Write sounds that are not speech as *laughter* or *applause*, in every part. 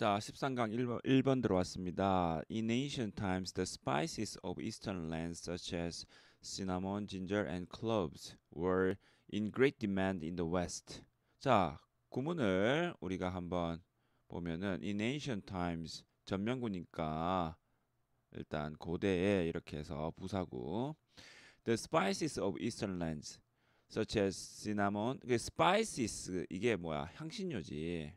자, 13강 1번, 1번 들어왔습니다. In ancient times, the spices of eastern lands such as cinnamon, ginger, and cloves were in great demand in the west. 자, 구문을 우리가 한번 보면은 in ancient times 전면구니까 일단 고대에 이렇게 해서 부사구 the spices of eastern lands such as cinnamon 그 spices 이게 뭐야 향신료지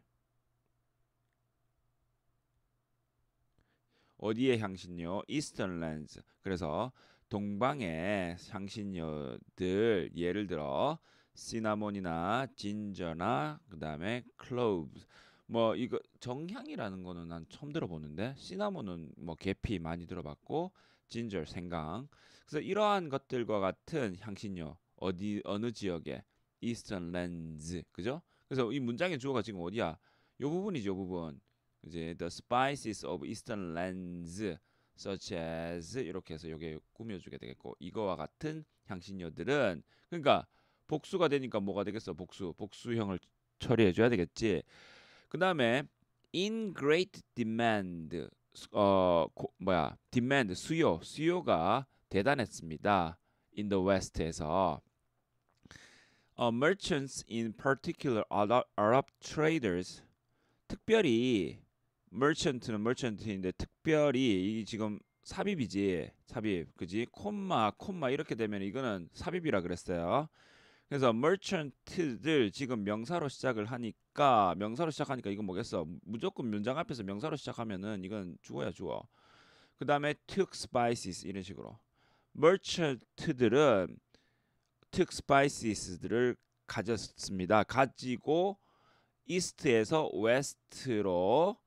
어디의 향신료? 이스턴 t 즈 그래서 동방의 향신료들 예를 들어 시나몬이나 진저나 그다음에 클로브뭐 이거 정향이라는 거는 난 처음 들어보는데 시나몬은 뭐 계피 많이 들어봤고 진저 생강 그래서 이러한 것들과 같은 향신료 어디 어느 지역에 이스턴 t 즈 그죠? 그래서 이 문장의 주어가 지금 어디야? 요 부분이죠, 요 부분. 이제 the spices of eastern lands such as 이렇게 해서 여기에 꾸며주게 되겠고 이거와 같은 향신료들은 그러니까 복수가 되니까 뭐가 되겠어 복수 복수형을 처리해줘야 되겠지 그 다음에 in great demand 어 고, 뭐야 demand 수요 수요가 대단했습니다 in the west에서 uh, merchants in particular Arab, Arab traders 특별히 merchant는 merchant인데 특별히 이 지금 삽입이지 삽입 그지 콤마 콤마 이렇게 되면 이거는 삽입이라 그랬어요 그래서 merchant들 지금 명사로 시작을 하니까 명사로 시작하니까 이건 뭐겠어 무조건 문장 앞에서 명사로 시작하면은 이건 죽어야죽어그 다음에 took spices 이런 식으로 merchant들은 took spices들을 가졌습니다 가지고 이스트에서웨스트로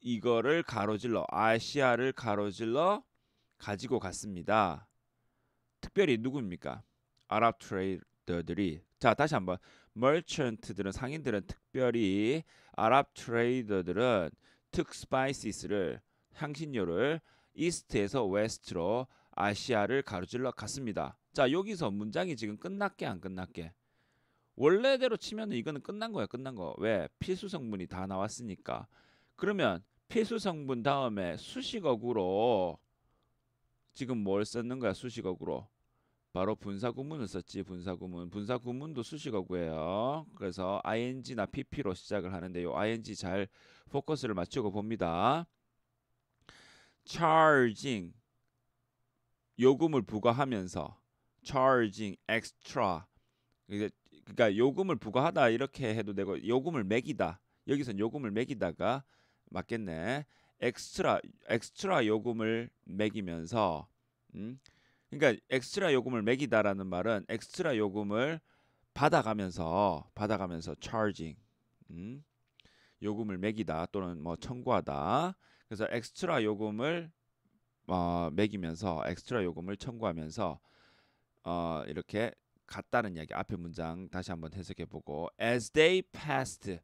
이거를 가로질러 아시아를 가로질러 가지고 갔습니다. 특별히 누구입니까? 아랍 트레이더들이 자 다시 한번 멀천트들은 상인들은 특별히 아랍 트레이더들은 특 스파이시스를 향신료를 이스트에서 웨스트로 아시아를 가로질러 갔습니다. 자 여기서 문장이 지금 끝났게 안 끝났게 원래대로 치면 이거는 끝난 거야 끝난 거왜 필수 성분이 다 나왔으니까 그러면 필수 성분 다음에 수식어구로 지금 뭘 썼는 거야 수식어구로 바로 분사구문을 썼지 분사구문 분사구문도 수식어구예요 그래서 ing나 pp로 시작을 하는데 요 ing 잘 포커스를 맞추고 봅니다 charging 요금을 부과하면서 charging extra 그러니까 요금을 부과하다 이렇게 해도 되고 요금을 매기다 여기선 요금을 매기다가 맞겠네. 엑스트라 엑스트라 요금을 매기면서 음? 그러니까 엑스트라 요금을 매기다라는 말은 엑스트라 요금을 받아가면서 받아가면서 charging 음? 요금을 매기다 또는 뭐 청구하다 그래서 엑스트라 요금을 어, 매기면서 엑스트라 요금을 청구하면서 어, 이렇게 갔다는 이야기 앞에 문장 다시 한번 해석해 보고 as they passed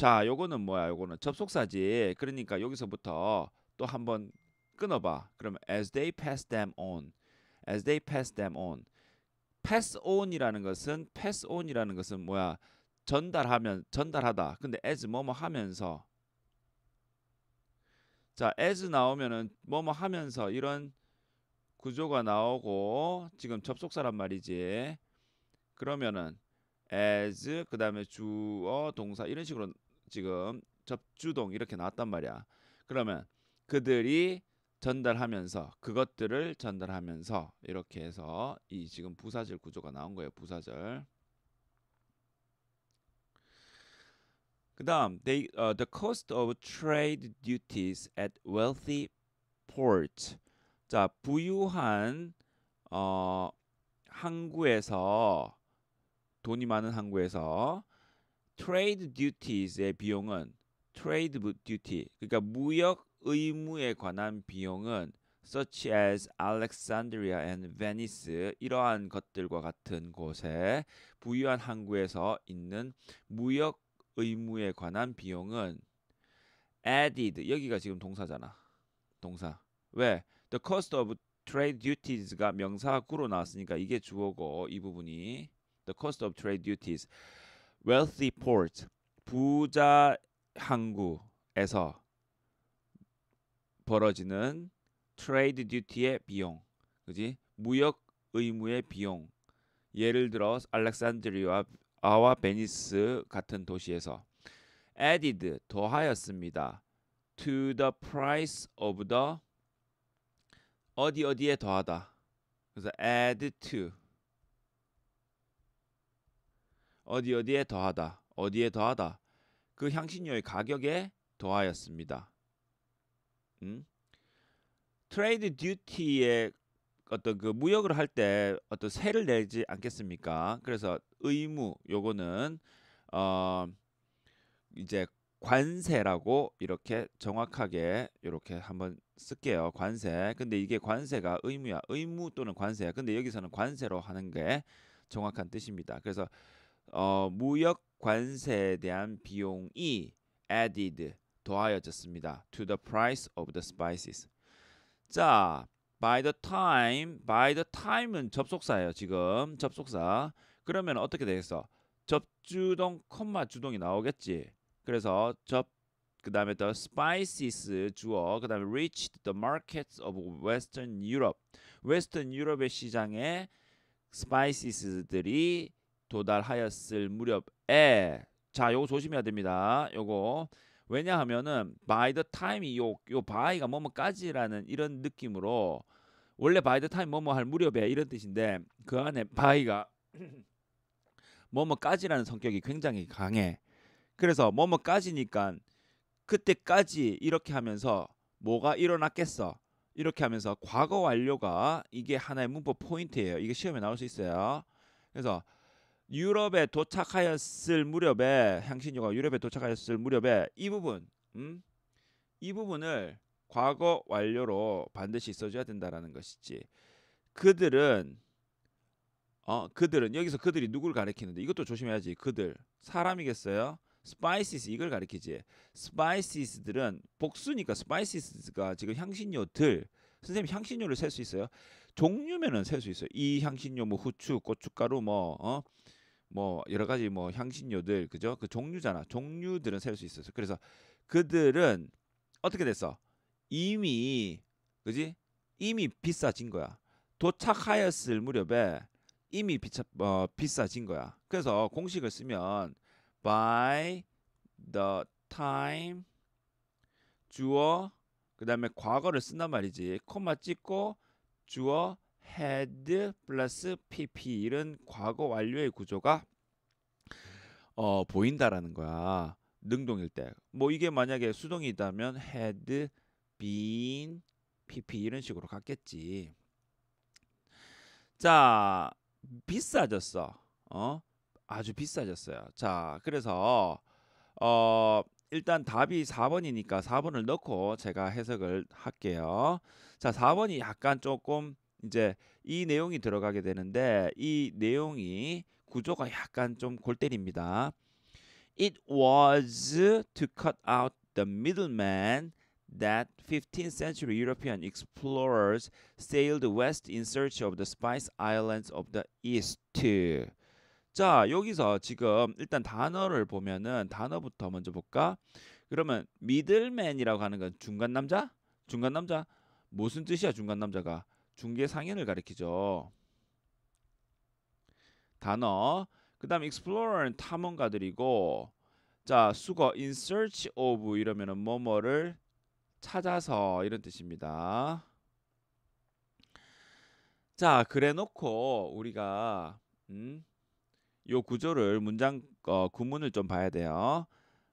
자, 요거는 뭐야? 요거는 접속사지. 그러니까 여기서부터 또 한번 끊어봐. 그러면 as they pass them on, as they pass them on. pass on이라는 것은 pass on이라는 것은 뭐야? 전달하면 전달하다. 근데 as 뭐뭐 하면서 자 as 나오면은 뭐뭐 하면서 이런 구조가 나오고 지금 접속사란 말이지. 그러면은 as 그 다음에 주어 동사 이런 식으로 지금 접주동 이렇게 나왔단 말이야. 그러면 그들이 전달하면서 그것들을 전달하면서 이렇게 해서 이 지금 부사절 구조가 나온 거예요. 부사절. 그다음 they, uh, the cost of trade duties at wealthy p o r t 자, 부유한 어, 항구에서 돈이 많은 항구에서 트레이드 듀티의 비용은 트레이드 듀티 그러니까 무역 의무에 관한 비용은 such as Alexandria and Venice 이러한 것들과 같은 곳에 부유한 항구에서 있는 무역 의무에 관한 비용은 added 여기가 지금 동사잖아. 동사. 왜? The cost of trade duties가 명사구로 나왔으니까 이게 주어고 이 부분이 the cost of trade duties wealthy port 부자 항구에서 벌어지는 트레이드 듀티의 비용, 그지? 무역 의무의 비용. 예를 들어 알렉산드리아와 아와 베니스 같은 도시에서 added 더하였습니다. to the price of the 어디 어디에 더하다. 그래서 add to 어디 어디에 더하다 어디에 더하다 그 향신료의 가격에 더하였습니다. 음? 트레이드 듀티의 어떤 그 무역을 할 때 어떤 세를 내지 않겠습니까? 그래서 의무 요거는 어 이제 관세라고 이렇게 정확하게 이렇게 한번 쓸게요. 관세. 근데 이게 관세가 의무야. 의무 또는 관세야. 근데 여기서는 관세로 하는 게 정확한 뜻입니다. 그래서 어, 무역 관세에 대한 비용이 added 더하여졌습니다. to the price of the spices. 자, by the time, by the time은 접속사예요. 지금 접속사. 그러면 어떻게 되겠어? 접주동 콤마 주동이 나오겠지. 그래서 접 그다음에 the spices 주어 그다음에 reached the markets of western Europe. western 유럽의 시장에 spices들이 도달하였을 무렵에 자 요거 조심해야 됩니다. 요거 왜냐하면은 by the time이 요, 요 by가 뭐뭐까지라는 이런 느낌으로 원래 by the time 뭐뭐 할 무렵에 이런 뜻인데 그 안에 by가 *clears throat* 뭐뭐까지라는 성격이 굉장히 강해. 그래서 뭐뭐까지니까 그때까지 이렇게 하면서 뭐가 일어났겠어. 이렇게 하면서 과거 완료가 이게 하나의 문법 포인트예요. 이게 시험에 나올 수 있어요. 그래서 유럽에 도착하였을 무렵에 향신료가 유럽에 도착하였을 무렵에 이 부분 음? 이 부분을 과거 완료로 반드시 써줘야 된다라는 것이지 그들은 어 그들은 여기서 그들이 누굴 가리키는데 이것도 조심해야지 그들 사람이겠어요 스파이시스 이걸 가리키지 스파이시스들은 복수니까 스파이시스가 지금 향신료들 선생님 향신료를 셀 수 있어요 종류면은 셀 수 있어요 이 향신료 뭐 후추 고춧가루 뭐 어? 뭐 여러 가지 뭐 향신료들 그죠? 그 종류잖아. 종류들은 셀수 있었어. 그래서 그들은 어떻게 됐어? 이미 그지? 이미 비싸진 거야. 도착하였을 무렵에 이미 비차, 어, 비싸진 거야. 그래서 공식을 쓰면 by the time 주어 그다음에 과거를 쓴단 말이지. 콤마 찍고 주어 had 플러스 pp 이런 과거 완료의 구조가 어, 보인다라는 거야. 능동일 때. 뭐 이게 만약에 수동이다면 had been pp 이런 식으로 갔겠지. 자, 비싸졌어. 어? 아주 비싸졌어요. 자, 그래서 어 일단 답이 4번이니까 4번을 넣고 제가 해석을 할게요. 자, 4번이 약간 조금 이제 이 내용이 들어가게 되는데 이 내용이 구조가 약간 좀골 때립니다. It was to cut out the middleman that 15th century European explorers sailed west in search of the Spice Islands of the East. 자, 여기서 지금 일단 단어를 보면은 단어부터 먼저 볼까? 그러면 미들맨이라고 하는 건 중간 남자? 중간 남자? 무슨 뜻이야, 중간 남자가? 중계 상인을 가리키죠. 단어 그다음 explore는 r 탐험가들이고 자 수거 in search of 이러면 뭐뭐를 찾아서 이런 뜻입니다. 자 그래놓고 우리가 음, 요 구조를 문장 어, 구문을 좀 봐야 돼요.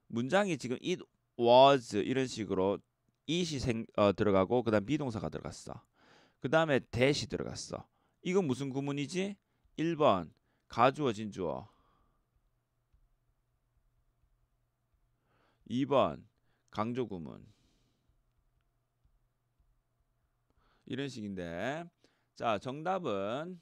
문장이 지금 it was 이런 식으로 it이 생, 어, 들어가고 그다음 비동사가 들어갔어. 그 다음에 대시 들어갔어. 이건 무슨 구문이지? 1번 가주어 진주어 2번 강조 구문 이런 식인데 자 정답은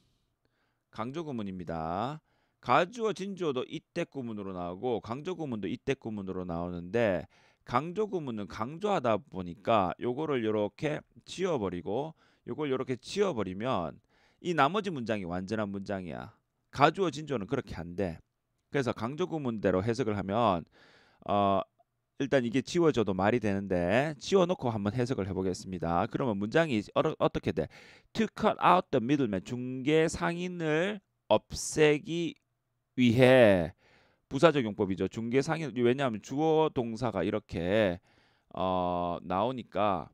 강조 구문입니다. 가주어 진주어도 이때 구문으로 나오고 강조 구문도 이때 구문으로 나오는데 강조 구문은 강조하다 보니까 요거를 이렇게 지워버리고 요걸 이렇게 지워버리면 이 나머지 문장이 완전한 문장이야. 가주어 진조는 그렇게 안 돼. 그래서 강조구문대로 해석을 하면 어, 일단 이게 지워져도 말이 되는데 지워놓고 한번 해석을 해보겠습니다. 그러면 문장이 어, 떻게 돼? To cut out the middleman 중개 상인을 없애기 위해 부사적용법이죠. 중개 상인 왜냐하면 주어 동사가 이렇게 어, 나오니까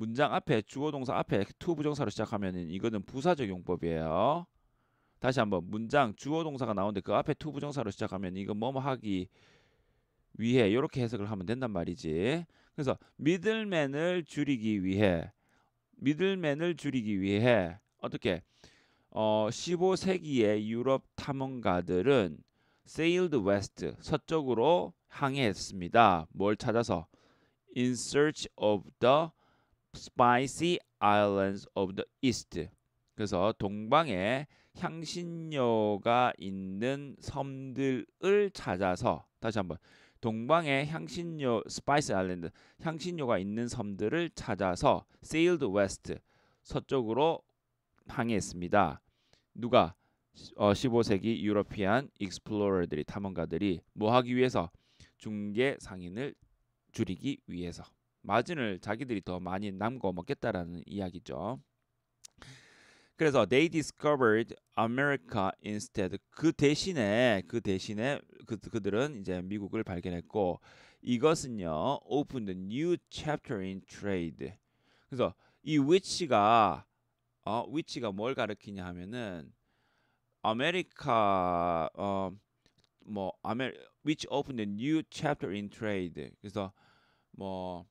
문장 앞에 주어 동사 앞에 to 부정사로 시작하면 이거는 부사적 용법이에요. 다시 한번 문장 주어 동사가 나오는데 그 앞에 to 부정사로 시작하면 이거 뭐뭐 하기 위해 이렇게 해석을 하면 된단 말이지. 그래서 미들맨을 줄이기 위해 미들맨을 줄이기 위해 어떻게 어 15세기의 유럽 탐험가들은 sailed west 서쪽으로 항해했습니다. 뭘 찾아서 in search of the Spicy Islands of the East. 그래서 동방에 향신료가 있는 섬들을 찾아서 다시 한번 동방의 향신료 스파이스 아일랜드 향신료가 있는 섬들을 찾아서 세일드 웨스트 서쪽으로 항해했습니다. 누가 어, 15세기 유러피안 익스플로러들이 탐험가들이 뭐 하기 위해서 중개 상인을 줄이기 위해서 마진을 자기들이 더 많이 남고 먹겠다라는 이야기죠. 그래서 they discovered America instead. 그 대신에 그 대신에 그, 그들은 이제 미국을 발견했고 이것은요 opened a new chapter in trade. 그래서 이 which가 어 which가 뭘 가르키냐 하면은 아메리카 어 뭐 아메 which opened a new chapter in trade. 그래서 뭐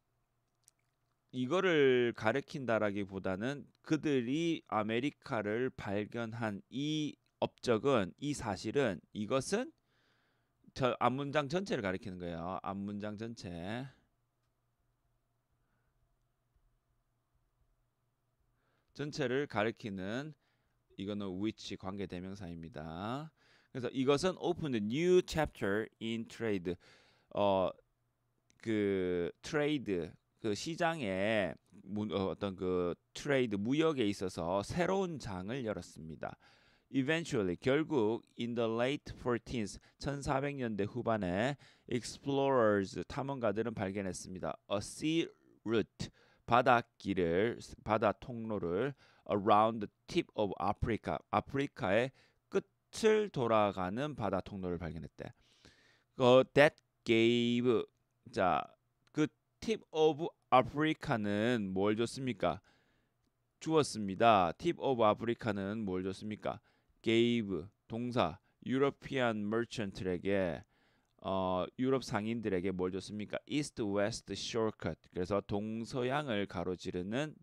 이거를 가리킨다라기보다는 그들이 아메리카를 발견한 이 업적은 이 사실은 이것은 저 앞문장 전체를 가리키는 거예요. 앞문장 전체. 전체를 가리키는 이거는 which 관계 대명사입니다. 그래서 이것은 open the new chapter in trade. 어그 트레이드 그 시장에 어, 어떤 그 트레이드 무역에 있어서 새로운 장을 열었습니다. Eventually 결국 in the late 14th 1400년대 후반에 explorers 탐험가들은 발견했습니다. A sea route 바닷길을 바다 통로를 around the tip of Africa 아프리카의 끝을 돌아가는 바다 통로를 발견했대. 그, that gave 자그 팁 오브 아프리카는 뭘 줬습니까? 주었습니다. 팁 오브 아프리카는 뭘 줬습니까? gave 동사 유러피안 머천트에게 어, 유럽 상인들에게 뭘 줬습니까? East West Shortcut 그래서 동서양을 가로지르는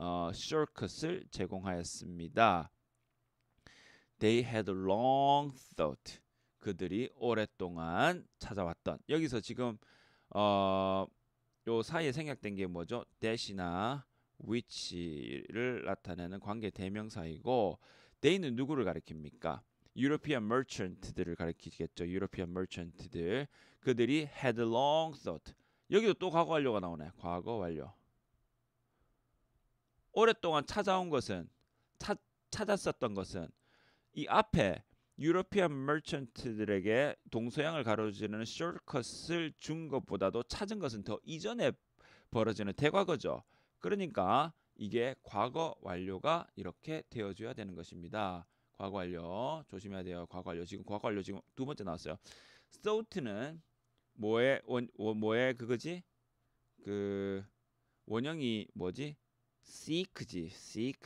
어, shortcut을 제공하였습니다. They had long thought 그들이 오랫동안 찾아왔던 여기서 지금 어, 요 사이에 생략된 게 뭐죠? 대시나 which를 나타내는 관계 대명사이고 they는 누구를 가리킵니까? European merchant들을 가리키겠죠. European merchant들 그들이 had long thought 여기도 또 과거 완료가 나오네. 과거 완료. 오랫동안 찾아온 것은 찾, 찾았었던 것은 이 앞에 유러피안 머천트들에게 동서양을 가로지르는 쇼컷을 준 것보다도 찾은 것은 더 이전에 벌어지는 대과거죠. 그러니까 이게 과거 완료가 이렇게 되어줘야 되는 것입니다. 과거 완료 조심해야 돼요. 과거 완료 지금 과거 완료 지금 두 번째 나왔어요. 소트는 뭐의 원, 원 뭐의 그거지? 그 원형이 뭐지? seek지 seek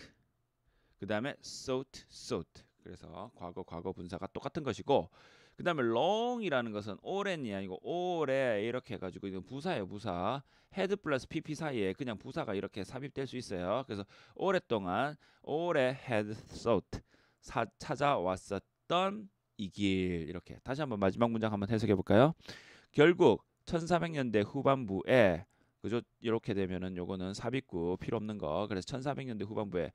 그 다음에 sought sought 그래서 과거 과거 분사가 똑같은 것이고 그다음에 long이라는 것은 오랜이 아니고 오래 이렇게 해가지고 이건 부사예요 부사 head 플러스 pp 사이에 그냥 부사가 이렇게 삽입될 수 있어요 그래서 오랫동안 오래 had sought 사, 찾아왔었던 이 길 이렇게 다시 한번 마지막 문장 한번 해석해 볼까요 결국 1400년대 후반부에 그죠 이렇게 되면은 요거는 삽입구 필요 없는 거 그래서 1400년대 후반부에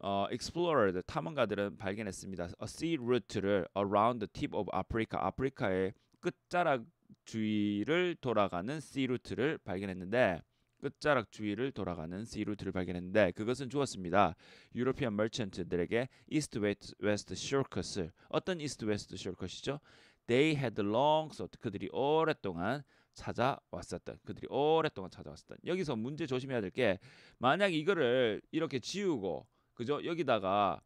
어, explorer 네, 탐험가들은 발견했습니다. A 어, sea route를 around the tip of Africa, 아프리카의 끝자락 주위를 돌아가는 sea route를 발견했는데 끝자락 주위를 돌아가는 sea route를 발견했는데 그것은 주었습니다. 유로피안 머천트들에게 east west west shortcut을 어떤 east west shortcut이죠? They had long sought 그들이 오랫동안 찾아왔었던 그들이 오랫동안 찾아왔었던 여기서 문제 조심해야 될 게 만약 이거를 이렇게 지우고 그죠? 여기다가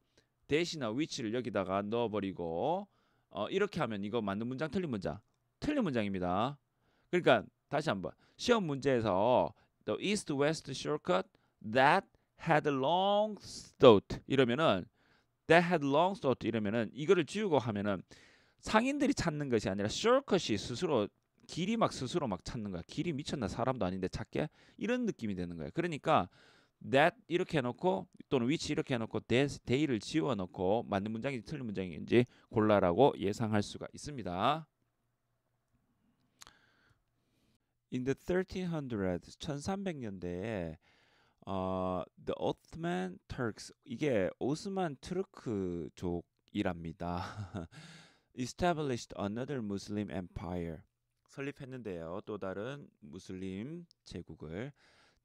대신나 위치를 여기다가 넣어버리고 어, 이렇게 하면 이거 맞는 문장 틀린 문장 틀린 문장입니다. 그러니까 다시 한번 시험 문제에서 the east west shortcut that had long thought 이러면은 that had long thought 이러면은 이거를 지우고 하면은 상인들이 찾는 것이 아니라 shortcut이 스스로 길이 막 스스로 막 찾는 거야. 길이 미쳤나 사람도 아닌데 찾게 이런 느낌이 되는 거야. 그러니까 that 이렇게 해놓고 또는 which 이렇게 해놓고 that, day를 지워놓고 맞는 문장인지 틀린 문장인지 골라라고 예상할 수가 있습니다. In the 1300s, 1300년대에 어, the Ottoman Turks 이게 오스만 트루크족이랍니다. *laughs* established another Muslim empire. 설립했는데요. 또 다른 무슬림 제국을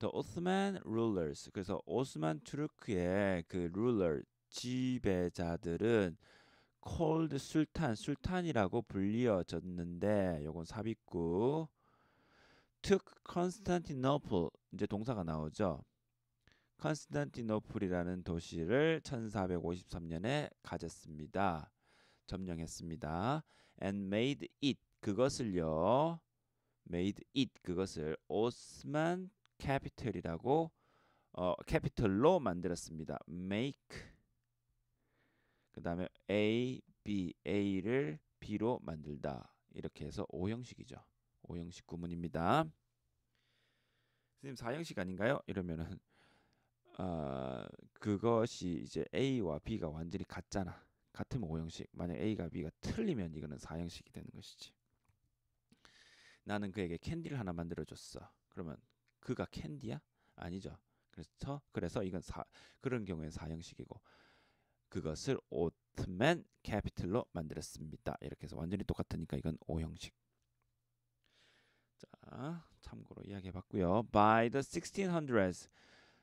The Ottoman rulers. 그래서 오스만 투르크의 그 ruler 지배자들은 called 술탄, 술탄이라고 불리어졌는데 요건 삽입구 took Constantinople 이제 동사가 나오죠. 콘스탄티노플이라는 도시를 1453년에 가졌습니다. 점령했습니다. and made it 그것을요. made it 그것을 오스만 capital이라고 어, capital로 만들었습니다. make 그 다음에 a, b, a를 b로 만들다 이렇게 해서 5형식이죠5형식 구문입니다. 선생님 4형식 아닌가요? 이러면은 어, 그것이 이제 A와 B가 완전히 같잖아. 같으면 5형식. 만약 A가 B가 틀리면 이거는 4형식이 되는 것이지. 나는 그에게 캔디를 하나 만들어 줬어. 그러면 그가 캔디야? 아니죠. 그래서 그래서 이건 사, 그런 경우에 사형식이고 그것을 오트맨 캐피틀로 만들었습니다. 이렇게 해서 완전히 똑같으니까 이건 오형식. 자, 참고로 이야기해 봤고요. By the 1600s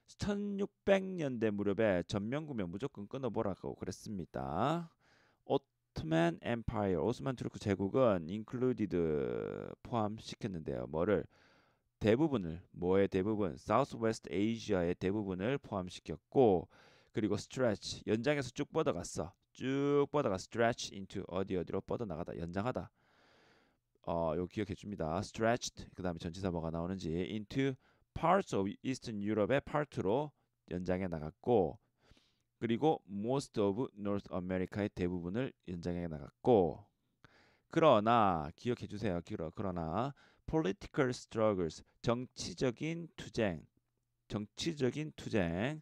1600년대 무렵에 전면 구매 무조건 끊어보라고 그랬습니다. 오트맨 엠파이어, 오스만 투르크 제국은 인클루디드 포함시켰는데요. 뭐를 대부분을 뭐의 대부분 사우스 t h w e s t a 의 대부분을 포함시켰고 그리고 스트레치 연장해서 쭉 뻗어갔어 쭉 뻗어가 스트레치 인 c 어디 어디로 뻗어나가다 연장하다 어, 요 기억해 줍니다. 스트레치 그 다음에 전치사 뭐가 나오는지 인 n t o parts of Eastern Europe의 part로 연장해 나갔고 그리고 most of North America의 대부분을 연장해 나갔고 그러나 기억해 주세요. 그러, 그러나 political struggles 정치적인 투쟁 정치적인 투쟁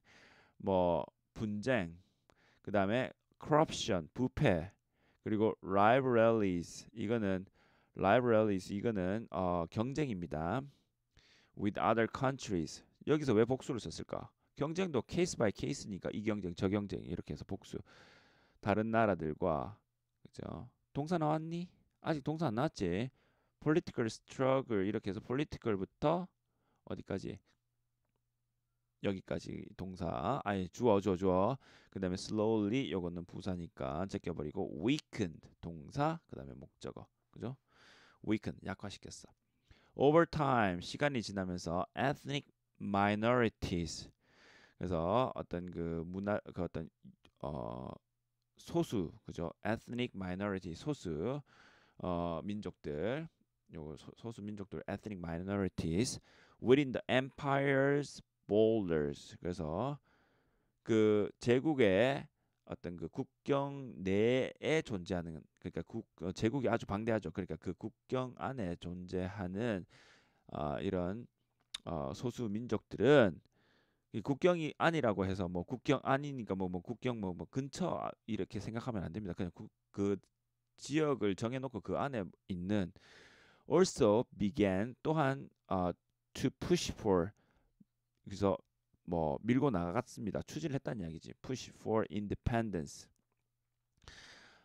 뭐 분쟁 그 다음에 corruption 부패 그리고 rivalries 이거는 rivalries 이거는 어, 경쟁입니다 with other countries 여기서 왜 복수를 썼을까 경쟁도 케이스 바이 케이스니까 이 경쟁 저 경쟁 이렇게 해서 복수 다른 나라들과 그죠 동사 나왔니 아직 동사 안 나왔지 political struggle 이렇게 해서 political부터 어디까지 여기까지 동사 아니 주어 주어 주어 그 다음에 slowly 요거는 부사니까 제껴버리고 weakened 동사 그 다음에 목적어 그죠 weaken 약화시켰어 over time 시간이 지나면서 ethnic minorities 그래서 어떤 그 문화 그 어떤 어 소수 그죠 ethnic minority 소수 어 민족들 요거 소수 민족들 ethnic minorities within the empire's borders 그래서 그 제국의 어떤 그 국경 내에 존재하는 그러니까 국 어, 제국이 아주 방대하죠. 그러니까 그 국경 안에 존재하는 어, 이런 어, 소수 민족들은 이 국경이 아니라고 해서 뭐 국경 아니니까 뭐 뭐 국경 뭐뭐 뭐 근처 이렇게 생각하면 안 됩니다. 그냥 구, 그 지역을 정해놓고 그 안에 있는 also began 또한 어, to push for 그래서 뭐 밀고 나갔습니다. 추진을 했다는 이야기지. push for independence.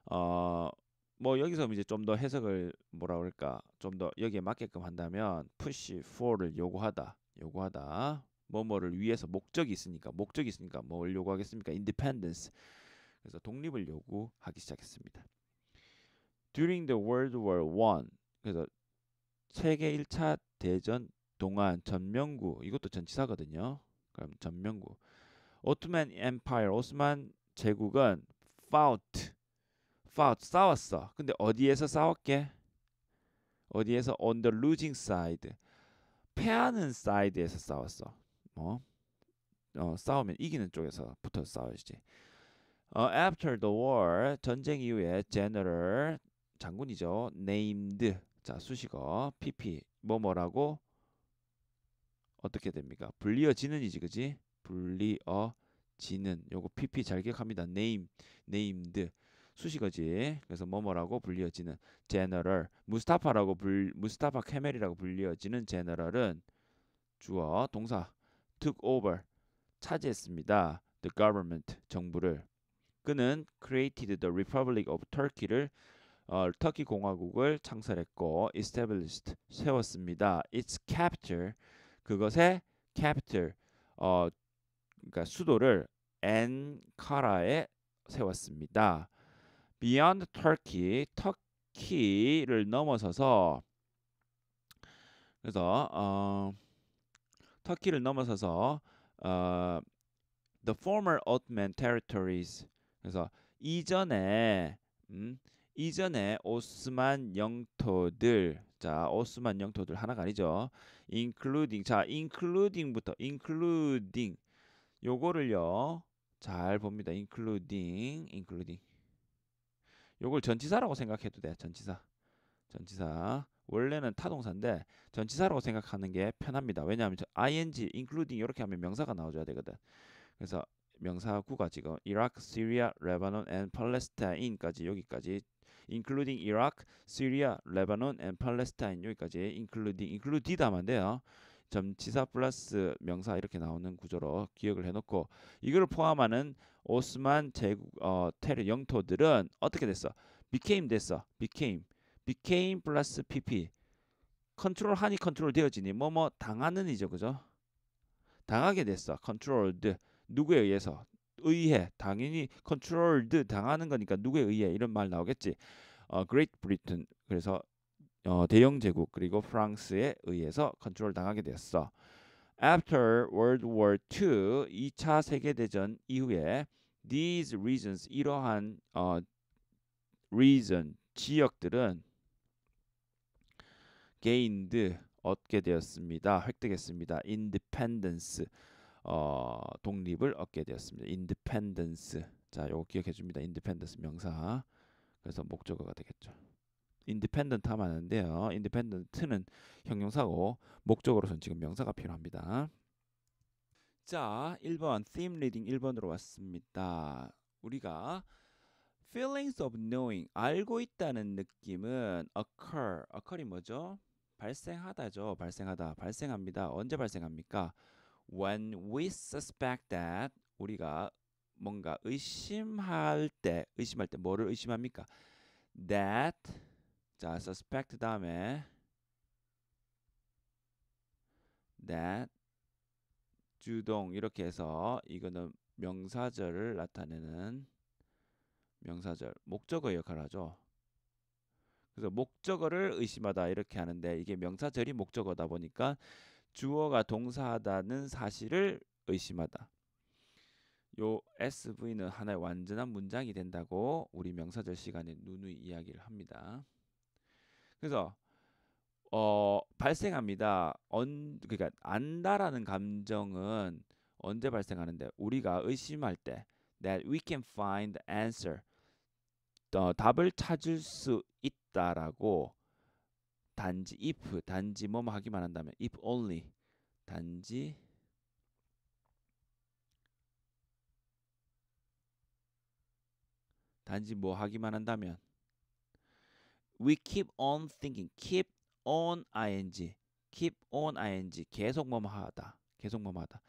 어, 뭐 여기서 이제 좀 더 해석을 뭐라 그럴까? 좀 더 여기에 맞게끔 한다면 push for를 요구하다. 요구하다. 뭐뭐를 위해서 목적이 있으니까 목적이 있으니까 뭘 요구하겠습니까? independence. 그래서 독립을 요구하기 시작했습니다. During the World War 1 그래서 세계 1차 대전 동안 전명구 이것도 전치사거든요. 그럼 전명구 오토만 엠파이어 오스만 제국은 fought 싸웠어. 근데 어디에서 싸웠게? 어디에서 on the losing side 패하는 사이드에서 싸웠어. 뭐 어, 싸우면 이기는 쪽에서 붙어 싸우지. 어, after the war 전쟁 이후에 g e n 장군이죠. named 자 수식어 pp 뭐뭐라고 어떻게 됩니까? 불리어지는이지 그지? 불리어지는 요거 pp 잘 기억합니다. name, named 수식어지. 그래서 뭐뭐라고 불리어지는 general 무스타파라고 불 무스타파 캐멜이라고 불리어지는 general은 주어 동사 took over 차지했습니다. the government 정부를 그는 created the republic of turkey를 어, 터키 공화국을 창설했고 established 세웠습니다. its capital 그것의 capital 어 그러니까 수도를 엔카라에 세웠습니다. beyond Turkey 터키를 넘어서서 그래서 어 터키를 넘어서서 어 the former Ottoman territories 그래서 이전에 음, 이전에 오스만 영토들 자 오스만 영토들 하나가 아니죠. including 자 including부터 including 요거를요 잘 봅니다. including including 요걸 전치사라고 생각해도 돼. 전치사 전치사 원래는 타동사인데 전치사라고 생각하는 게 편합니다. 왜냐하면 ing, including 이렇게 하면 명사가 나와줘야 되거든. 그래서 명사구가 지금 이라크, 시리아, 레바논, 앤팔레스타인까지 여기까지 including Iraq, Syria, Lebanon and Palestine 여기까지 including include 다만 돼요. 점지사 플러스 명사 이렇게 나오는 구조로 기억을 해놓고 이걸 포함하는 오스만 제국 어, 테르 영토들은 어떻게 됐어? became 됐어. became became 플러스 pp 컨트롤 하니 컨트롤 되어지니 뭐뭐 당하는 이죠 그죠? 당하게 됐어. 컨트롤드 누구에 의해서 의해 당연히 컨트롤드 당하는 거니까 누구에 의해 이런 말 나오겠지. 어, Great Britain 그래서 어, 대영 제국 그리고 프랑스에 의해서 컨트롤 당하게 되었어 After World War II 2차 세계 대전 이후에 these regions 이러한 어, region 지역들은 gained 얻게 되었습니다. 획득했습니다. independence 어, 독립을 얻게 되었습니다. independence. 자, 요거 기억해 줍니다. independence 명사. 그래서 목적어가 되겠죠. independent 하면 안는요 independent는 형용사고 목적으로선 지금 명사가 필요합니다. 자, 1번 theme reading 1번으로 왔습니다. 우리가 feelings of knowing 알고 있다는 느낌은 occur occur이 뭐죠? 발생하다죠. 발생하다. 발생합니다. 언제 발생합니까? when we suspect that 우리가 뭔가 의심할 때 의심할 때 뭐를 의심합니까? that 자 suspect 다음에 that 주동 이렇게 해서 이거는 명사절을 나타내는 명사절 목적어 역할을 하죠. 그래서 목적어를 의심하다 이렇게 하는데 이게 명사절이 목적어다 보니까 주어가 동사하다는 사실을 의심하다. 요 SV는 하나의 완전한 문장이 된다고 우리 명사절 시간에 누누이 이야기를 합니다. 그래서 어, 발생합니다. 언 그러니까 안다라는 감정은 언제 발생하는데 우리가 의심할 때 that we can find the answer 어, 답을 찾을 수 있다라고 단지 if 단지 뭐뭐 하기만 한다면 if only 단지 단지 뭐 하기만 한다면 we keep on thinking keep on ing keep on ing 계속 뭐뭐 하다 계속 뭐뭐 하다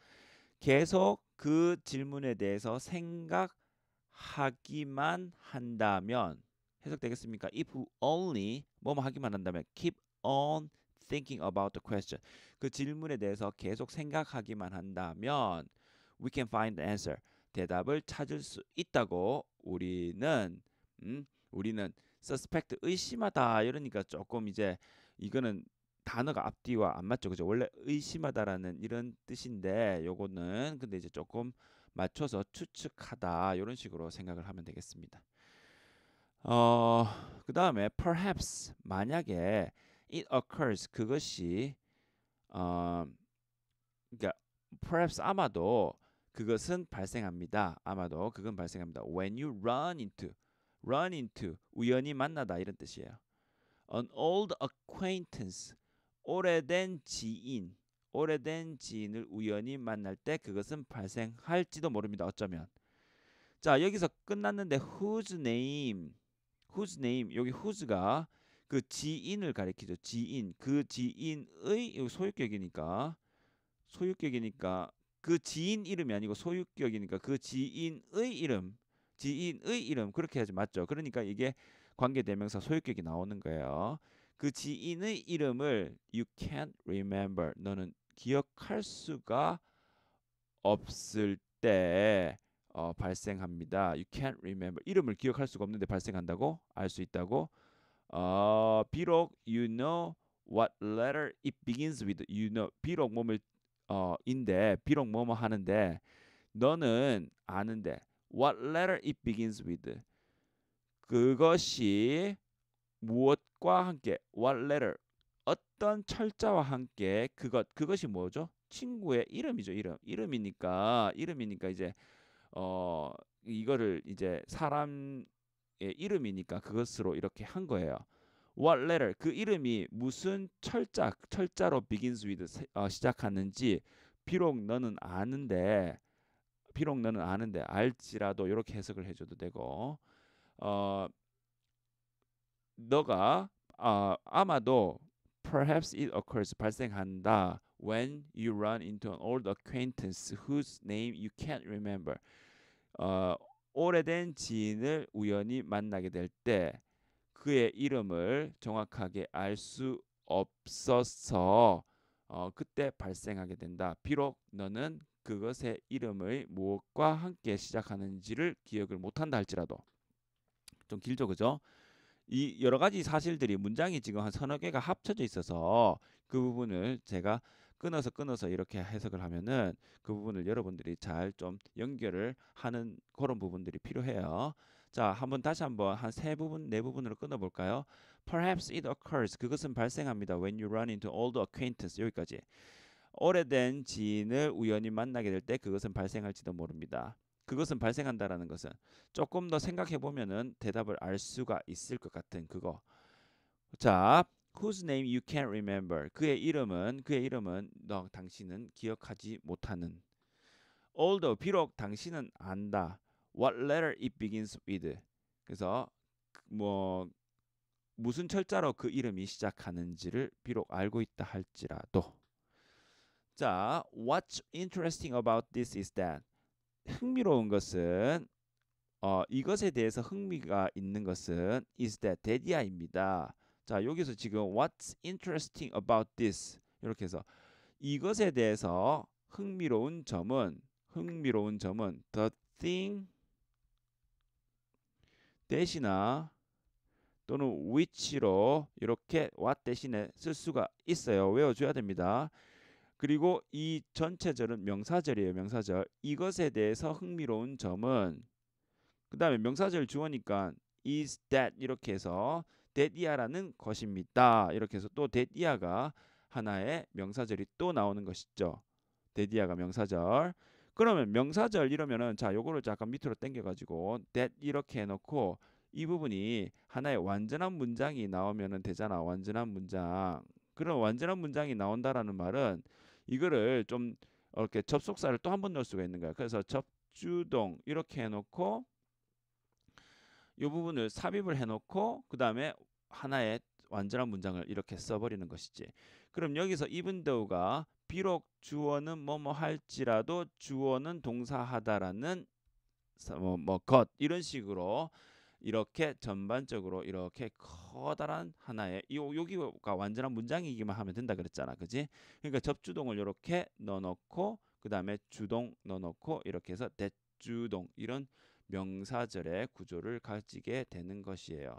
계속 그 질문에 대해서 생각하기만 한다면 해석되겠습니까? If only 뭐뭐 하기만 한다면 keep on thinking about the question. 그 질문에 대해서 계속 생각하기만 한다면 we can find the answer. 대답을 찾을 수 있다고 우리는 음, 우리는 suspect 의심하다 이러니까 조금 이제 이거는 단어가 앞뒤와 안 맞죠. 그죠? 원래 의심하다라는 이런 뜻인데 요거는 근데 이제 조금 맞춰서 추측하다 이런 식으로 생각을 하면 되겠습니다. 어, 그 다음에 perhaps 만약에 it occurs 그것이 어, 그러니까 perhaps 아마도 그것은 발생합니다. 아마도 그건 발생합니다. When you run into run into 우연히 만나다 이런 뜻이에요. An old acquaintance 오래된 지인 오래된 지인을 우연히 만날 때 그것은 발생할지도 모릅니다. 어쩌면 자 여기서 끝났는데 whose name whose name 여기 whose가 그 지인을 가리키죠. 지인 그 지인의 소유격이니까 소유격이니까 그 지인 이름이 아니고 소유격이니까 그 지인의 이름 지인의 이름 그렇게 해야지 맞죠. 그러니까 이게 관계 대명사 소유격이 나오는 거예요. 그 지인의 이름을 you can't remember 너는 기억할 수가 없을 때 어, 발생합니다. You can't remember. 이름을 기억할 수가 없는데 발생한다고 알 수 있다고. 어, 비록 you know what letter it begins with. You know. 비록 몸을 어, 인데 비록 뭐뭐 하는데 너는 아는데 what letter it begins with. 그것이 무엇과 함께 what letter 어떤 철자와 함께 그것 그것이 뭐죠? 친구의 이름이죠 이름 이름이니까 이름이니까 이제 어 이거를 이제 사람의 이름이니까 그것으로 이렇게 한 거예요. What letter? 그 이름이 무슨 철자 철자로 begins with 어, 시작하는지 비록 너는 아는데 비록 너는 아는데 알지라도 이렇게 해석을 해줘도 되고 어 너가 어, 아마도 perhaps it occurs 발생한다 when you run into an old acquaintance whose name you can't remember 어, 오래된 지인을 우연히 만나게 될 때 그의 이름을 정확하게 알 수 없어서 어, 그때 발생하게 된다. 비록 너는 그것의 이름의 무엇과 함께 시작하는지를 기억을 못한다 할지라도 좀 길죠, 그죠? 이 여러 가지 사실들이 문장이 지금 한 서너 개가 합쳐져 있어서 그 부분을 제가 끊어서 끊어서 이렇게 해석을 하면은 그 부분을 여러분들이 잘 좀 연결을 하는 그런 부분들이 필요해요. 자, 한번 다시 한번 한 세 부분 네 부분으로 끊어 볼까요? Perhaps it occurs. 그것은 발생합니다. When you run into old acquaintance 여기까지. 오래된 지인을 우연히 만나게 될 때 그것은 발생할지도 모릅니다. 그것은 발생한다라는 것은 조금 더 생각해 보면은 대답을 알 수가 있을 것 같은 그거. 자, whose name you can't remember. 그의 이름은 그의 이름은 너 당신은 기억하지 못하는. although 비록 당신은 안다. what letter it begins with. 그래서 뭐 무슨 철자로 그 이름이 시작하는지를 비록 알고 있다 할지라도 자, what's interesting about this is that 흥미로운 것은 어, 이것에 대해서 흥미가 있는 것은 is that 대디아입니다. 자 여기서 지금 What's interesting about this 이렇게 해서 이것에 대해서 흥미로운 점은 흥미로운 점은 the thing 대신아 또는 which로 이렇게 what 대신에 쓸 수가 있어요. 외워줘야 됩니다. 그리고 이 전체절은 명사절이에요. 명사절. 이것에 대해서 흥미로운 점은 그 다음에 명사절 주어니까 is that 이렇게 해서 데디아라는 것입니다. 이렇게 해서 또 데디아가 하나의 명사절이 또 나오는 것이죠. 데디아가 명사절. 그러면 명사절 이러면은 자 요거를 잠깐 밑으로 당겨가지고 that 이렇게 해놓고 이 부분이 하나의 완전한 문장이 나오면은 되잖아 완전한 문장 그럼 완전한 문장이 나온다라는 말은 이거를 좀 이렇게 접속사를 또 한 번 넣을 수가 있는 거야 그래서 접주동 이렇게 해놓고 이 부분을 삽입을 해놓고 그 다음에 하나의 완전한 문장을 이렇게 써버리는 것이지. 그럼 여기서 이분더우가 비록 주어는 뭐뭐 뭐 할지라도 주어는 동사하다라는 뭐, 뭐, 것 이런 식으로 이렇게 전반적으로 이렇게 커다란 하나의 요 여기가 완전한 문장이기만 하면 된다 그랬잖아 그지 그러니까 접주동을 이렇게 넣어놓고 그 다음에 주동 넣어놓고 이렇게 해서 대주동 이런 명사절의 구조를 가지게 되는 것이에요.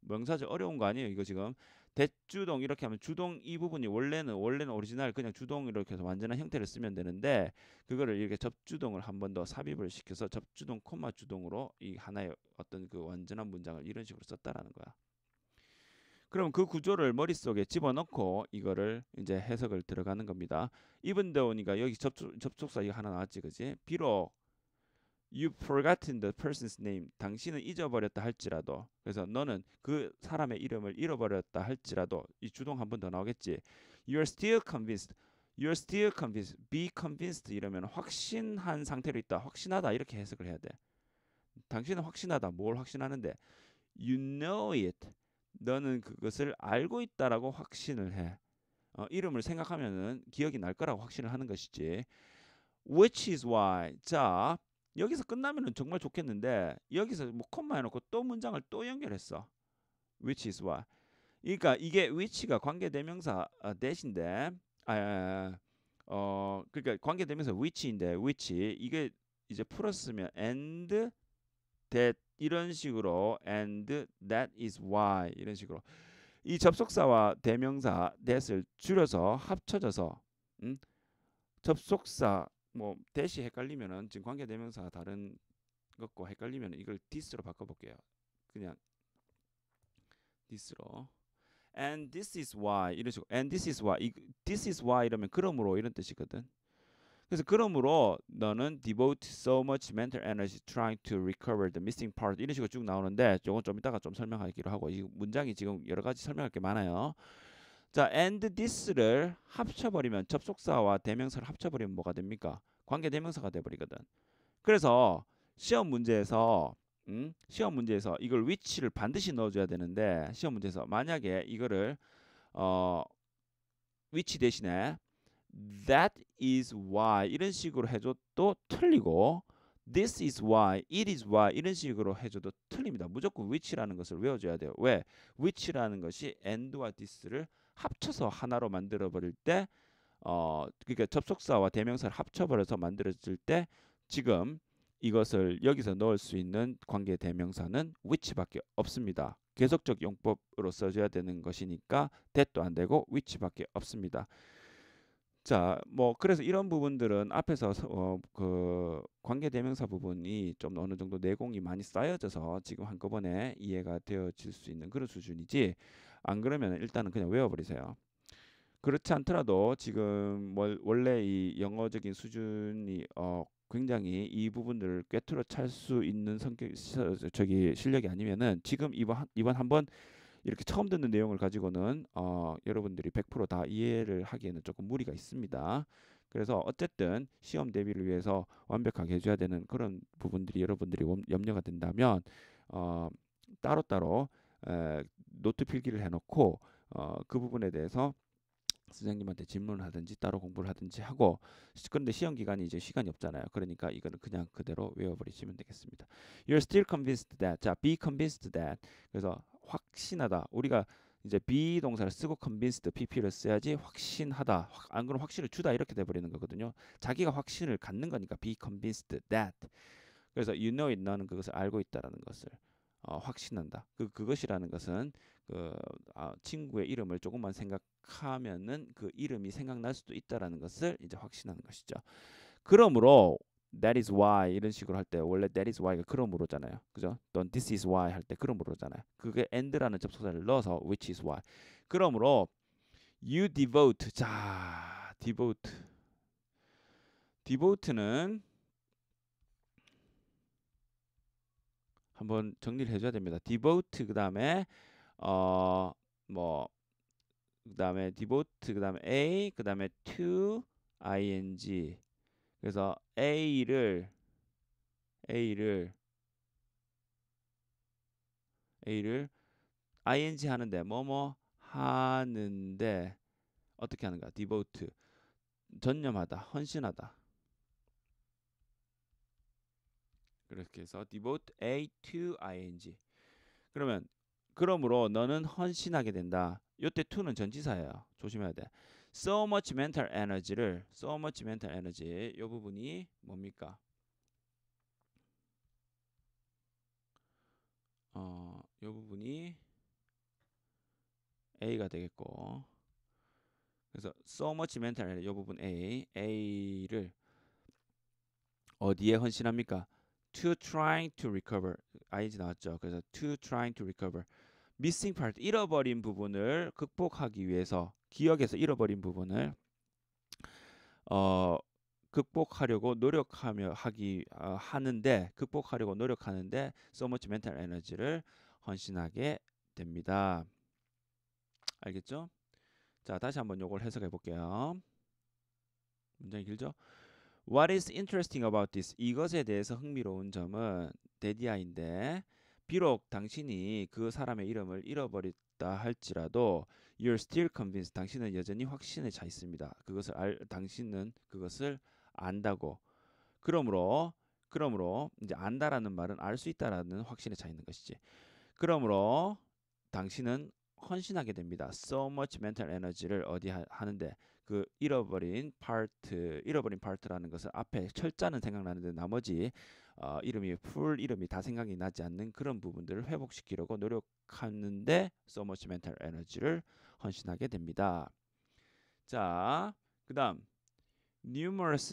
명사절 어려운 거 아니에요? 이거 지금 대주동 이렇게 하면 주동 이 부분이 원래는 원래는 오리지널 그냥 주동 이렇게 해서 완전한 형태를 쓰면 되는데 그거를 이렇게 접주동을 한 번 더 삽입을 시켜서 접주동 콤마 주동으로 이 하나의 어떤 그 완전한 문장을 이런 식으로 썼다라는 거야. 그럼 그 구조를 머릿속에 집어넣고 이거를 이제 해석을 들어가는 겁니다. 이 v e n t h 니까 여기 접촉, 접촉사 이거 하나 나왔지 그지? 비록 You forgotten the person's name. 당신은 잊어버렸다 할지라도. 그래서 너는 그 사람의 이름을 잃어버렸다 할지라도 이 주동 한 번 더 나오겠지. You are still convinced. You're still convinced. Be convinced 이러면 확신한 상태로 있다. 확신하다 이렇게 해석을 해야 돼. 당신은 확신하다. 뭘 확신하는데? You know it. 너는 그것을 알고 있다라고 확신을 해. 어, 이름을 생각하면은 기억이 날 거라고 확신을 하는 것이지. Which is why. 자, 여기서 끝나면은 정말 좋겠는데 여기서 뭐 콤마 해놓고 또 문장을 또 연결했어. which is w h a 그러니까 이게 which가 관계 대명사 어, 대신데 아, 아, 아, 어 그러니까 관계 대명사 which인데 which 이게 이제 풀었으면 and that 이런 식으로 and that is why 이런 식으로 이 접속사와 대명사 that을 줄여서 합쳐져서 음? 접속사 뭐 대시 헷갈리면은 지금 관계대명사 다른 것과 헷갈리면 이걸 this로 바꿔볼게요. 그냥 this로. And this is why 이런 식으로. And this is why. this is why 이러면 그러므로 이런 뜻이거든. 그래서 그러므로 너는 devote so much mental energy trying to recover the missing part 이런 식으로 쭉 나오는데 이건 좀 이따가 좀 설명하기로 하고 이 문장이 지금 여러 가지 설명할 게 많아요. 자, and this를 합쳐버리면 접속사와 대명사를 합쳐버리면 뭐가 됩니까? 관계 대명사가 돼버리거든. 그래서 시험 문제에서 음? 시험 문제에서 이걸 위치를 반드시 넣어줘야 되는데 시험 문제에서 만약에 이거를 어, 위치 대신에 that is why 이런 식으로 해줘도 틀리고 this is why, it is why 이런 식으로 해줘도 틀립니다. 무조건 위치라는 것을 외워줘야 돼요. 왜? 위치라는 것이 and와 this를 합쳐서 하나로 만들어 버릴 때 어, 그러니까 접속사와 대명사를 합쳐버려서 만들어질 때 지금 이것을 여기서 넣을 수 있는 관계 대명사는 which밖에 없습니다. 계속적 용법으로 써줘야 되는 것이니까 that도 안 되고 which밖에 없습니다. 자, 뭐 그래서 이런 부분들은 앞에서 어, 그 관계 대명사 부분이 좀 어느 정도 내공이 많이 쌓여져서 지금 한꺼번에 이해가 되어질 수 있는 그런 수준이지 안 그러면 일단은 그냥 외워버리세요. 그렇지 않더라도 지금 원래 이 영어적인 수준이 어 굉장히 이 부분들을 꿰뚫어 찰 수 있는 성격 저기 실력이 아니면은 지금 이번 이번 한번 이렇게 처음 듣는 내용을 가지고는 어, 여러분들이 100%다 이해를 하기에는 조금 무리가 있습니다. 그래서 어쨌든 시험 대비를 위해서 완벽하게 해줘야 되는 그런 부분들이 여러분들이 염려가 된다면 어, 따로따로 에, 노트 필기를 해놓고 어, 그 부분에 대해서 선생님한테 질문을 하든지 따로 공부를 하든지 하고 그런데 시험 기간이 이제 시간이 없잖아요. 그러니까 이거는 그냥 그대로 외워버리시면 되겠습니다. You're still convinced that. 자, be convinced that. 그래서 확신하다. 우리가 이제 be 동사를 쓰고 convinced pp를 써야지 확신하다. 안 그러면 확신을 주다 이렇게 돼 버리는 거거든요. 자기가 확신을 갖는 거니까 be convinced that. 그래서 you know it 너는 그것을 알고 있다라는 것을 어, 확신한다. 그 그것이라는 것은 그 아, 친구의 이름을 조금만 생각하면은 그 이름이 생각날 수도 있다라는 것을 이제 확신하는 것이죠. 그러므로 that is why 이런 식으로 할 때 원래 that is why가 그러므로잖아요. 그죠? 또는 this is why 할 때 그러므로잖아요. 그게 and라는 접속사를 넣어서 which is why. 그러므로 you devote 자 devote devote는 한번 정리를 해줘야 됩니다. 디보트 그 다음에 어 뭐그 다음에 디보트 그 다음에 a 그 다음에 to ing 그래서 a를 a를 a를 ing 하는데 뭐뭐 뭐 하는데 어떻게 하는가? 디보트 전념하다, 헌신하다. 그렇게 해서 devote a to ing. 그러면 그러므로 너는 헌신하게 된다. 요때 to는 전지사예요 조심해야 돼. so much mental energy를 so much mental energy 요 부분이 뭡니까? 어, 요 부분이 A가 되겠고 그래서 so much mental 요 부분 A A를 어디에 헌신합니까? to trying to recover ing 나왔죠. 그래서 to trying to recover missing part 잃어버린 부분을 극복하기 위해서 기억에서 잃어버린 부분을 어 극복하려고 노력하며 하기 어, 하는데 극복하려고 노력하는데 so much mental energy를 헌신하게 됩니다. 알겠죠? 자, 다시 한번 요걸 해석해 볼게요. 문장이 길죠? What is interesting about this? 이것에 대해서 흥미로운 점은 데디아인데 비록 당신이 그 사람의 이름을 잃어버렸다 할지라도 you're still convinced 당신은 여전히 확신에 차 있습니다. 그것을 알 당신은 그것을 안다고. 그러므로 그러므로 이제 안다라는 말은 알 수 있다라는 확신에 차 있는 것이지. 그러므로 당신은 헌신하게 됩니다. So much mental energy를 어디 하, 하는데 그 잃어버린 파트, 잃어버린 파트라는 것은 앞에 철자는 생각나는데 나머지 어, 이름이 풀 이름이 다 생각이 나지 않는 그런 부분들을 회복시키려고 노력하는데 so much mental energy를 헌신하게 됩니다. 자, 그다음 numerous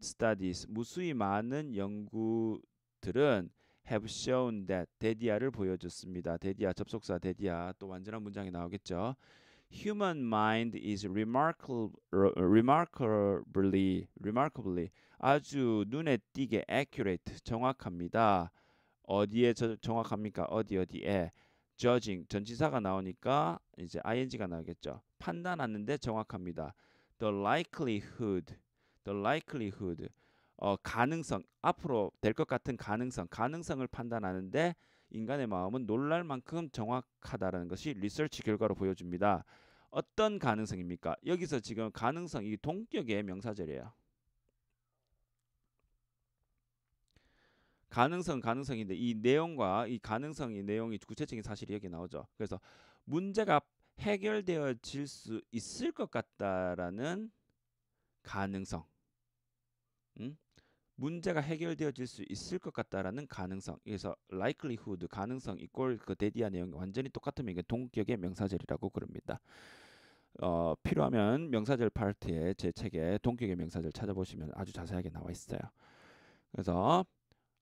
studies 무수히 많은 연구들은 have shown that 데디아를 보여줬습니다. 데디아 접속사 데디아 또 완전한 문장이 나오겠죠. human mind is remarkable, remarkably, remarkably 아주 눈에 띄게 accurate, 정확합니다. 어디에 저, 정확합니까? 어디 어디에 judging 전치사가 나오니까 이제 ing가 나오겠죠. 판단하는데 정확합니다. The likelihood, the likelihood, 어, 가능성 앞으로 될 것 같은 가능성, 가능성을 판단하는데 인간의 마음은 놀랄 만큼 정확하다라는 것이 리서치 결과로 보여집니다 어떤 가능성입니까? 여기서 지금 가능성 이 동격의 명사절이에요. 가능성 가능성인데 이 내용과 이 가능성이 내용이 구체적인 사실이 여기 나오죠. 그래서 문제가 해결되어질 수 있을 것 같다라는 가능성. 응? 음? 문제가 해결되어질 수 있을 것 같다라는 가능성. 그래서 likelihood 가능성 이꼴 그 대디아 내용이 완전히 똑같으면 이게 동격의 명사절이라고 그럽니다. 어, 필요하면 명사절 파트에 제 책에 동격의 명사절 찾아보시면 아주 자세하게 나와 있어요. 그래서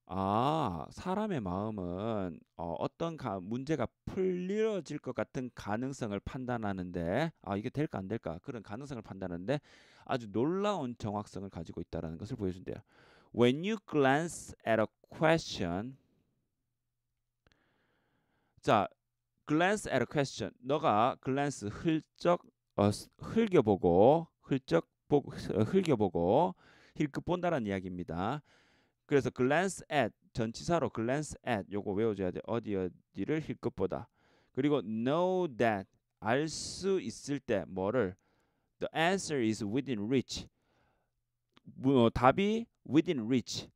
아 사람의 마음은 어, 어떤 가, 문제가 풀려질 것 같은 가능성을 판단하는데 아 이게 될까 안 될까 그런 가능성을 판단하는데 아주 놀라운 정확성을 가지고 있다라는 것을 보여준대요. When you glance at a question 자, glance at a question. 너가 glance 흘쩍 어, 흘겨보고 흘쩍 보, 흘겨보고 힐끗 본다라는 이야기입니다. 그래서 glance at 전치사로 glance at 요거 외워줘야 돼. 어디 어디를 힐끗 보다. 그리고 know that 알 수 있을 때 뭐를 the answer is within reach. 뭐, 답이 within reach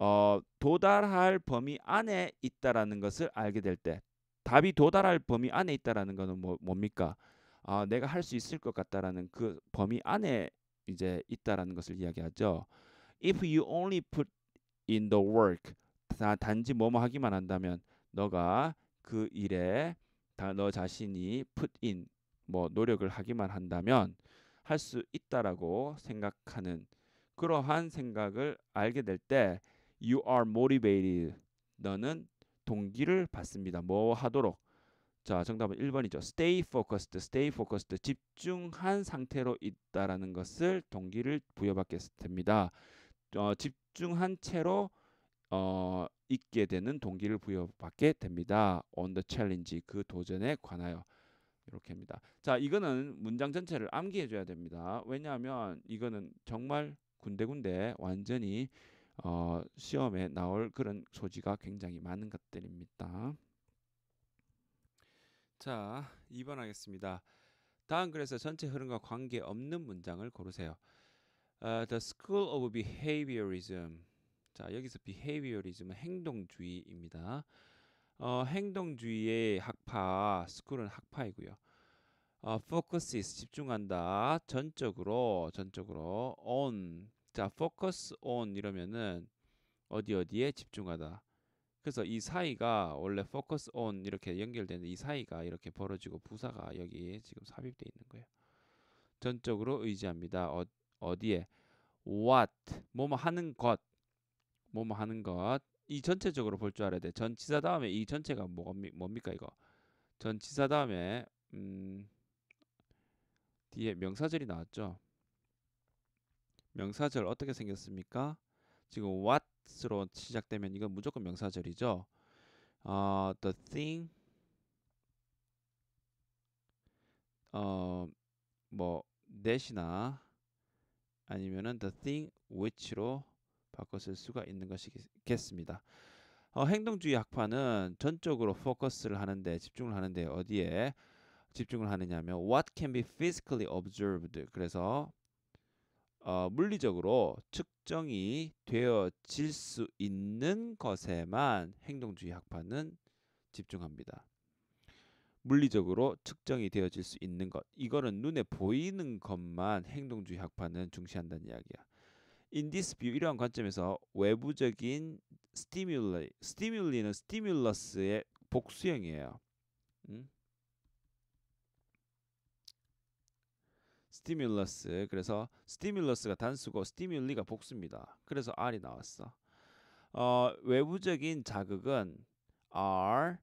어, 도달할 범위 안에 있다라는 것을 알게 될 때 답이 도달할 범위 안에 있다라는 것은 뭐, 뭡니까? 아, 내가 할 수 있을 것 같다라는 그 범위 안에 이제 있다라는 것을 이야기하죠. If you only put in the work 다, 단지 뭐뭐 하기만 한다면 너가 그 일에 다너 자신이 put in 뭐 노력을 하기만 한다면 할 수 있다라고 생각하는 그러한 생각을 알게 될 때 you are motivated 너는 동기를 받습니다. 뭐 하도록 자, 정답은 1번이죠. stay focused, stay focused 집중한 상태로 있다라는 것을 동기를 부여받게 됩니다. 어, 집중한 채로 어, 있게 되는 동기를 부여받게 됩니다. on the challenge 그 도전에 관하여 이렇게 합니다. 자, 이거는 문장 전체를 암기해 줘야 됩니다. 왜냐하면 이거는 정말 군데군데 완전히 어, 시험에 나올 그런 소지가 굉장히 많은 것들입니다. 자, 2번 하겠습니다. 다음 글에서 전체 흐름과 관계없는 문장을 고르세요. Uh, the School of Behaviorism. 자, 여기서 Behaviorism은 행동주의입니다. 어, 행동주의의 학파, 스쿨은 학파이고요. 어, focuses 집중한다. 전적으로 전적으로 on 자 focus on 이러면은 어디 어디에 집중하다. 그래서 이 사이가 원래 focus on 이렇게 연결되는데 이 사이가 이렇게 벌어지고 부사가 여기 지금 삽입돼 있는 거예요. 전적으로 의지합니다. 어, 어디에 what 뭐 뭐 하는 것 뭐 뭐 하는 것 이 전체적으로 볼 줄 알아야 돼. 전치사 다음에 이 전체가 뭐, 뭡니까 이거? 전치사 다음에 음 뒤에 명사절이 나왔죠. 명사절 어떻게 생겼습니까? 지금 what으로 시작되면 이건 무조건 명사절이죠. 어, the thing 어뭐 that이나 아니면은 the thing which로 바꿔 쓸 수가 있는 것이겠습니다. 어, 행동주의 학파는 전적으로 포커스를 하는데 집중을 하는데 어디에 집중을 하느냐면 what can be physically observed 그래서 어, 물리적으로 측정이 되어질 수 있는 것에만 행동주의 학파는 집중합니다. 물리적으로 측정이 되어질 수 있는 것 이거는 눈에 보이는 것만 행동주의 학파는 중시한다는 이야기야. In this view 이러한 관점에서 외부적인 스티뮬리 stimuli, 스티뮬리는 스티뮬러스의 복수형이에요. 음? 스티뮬러스 그래서 스티뮬러스가 단수고 스티뮬리가 복수입니다. 그래서 R이 나왔어. 어, 외부적인 자극은 are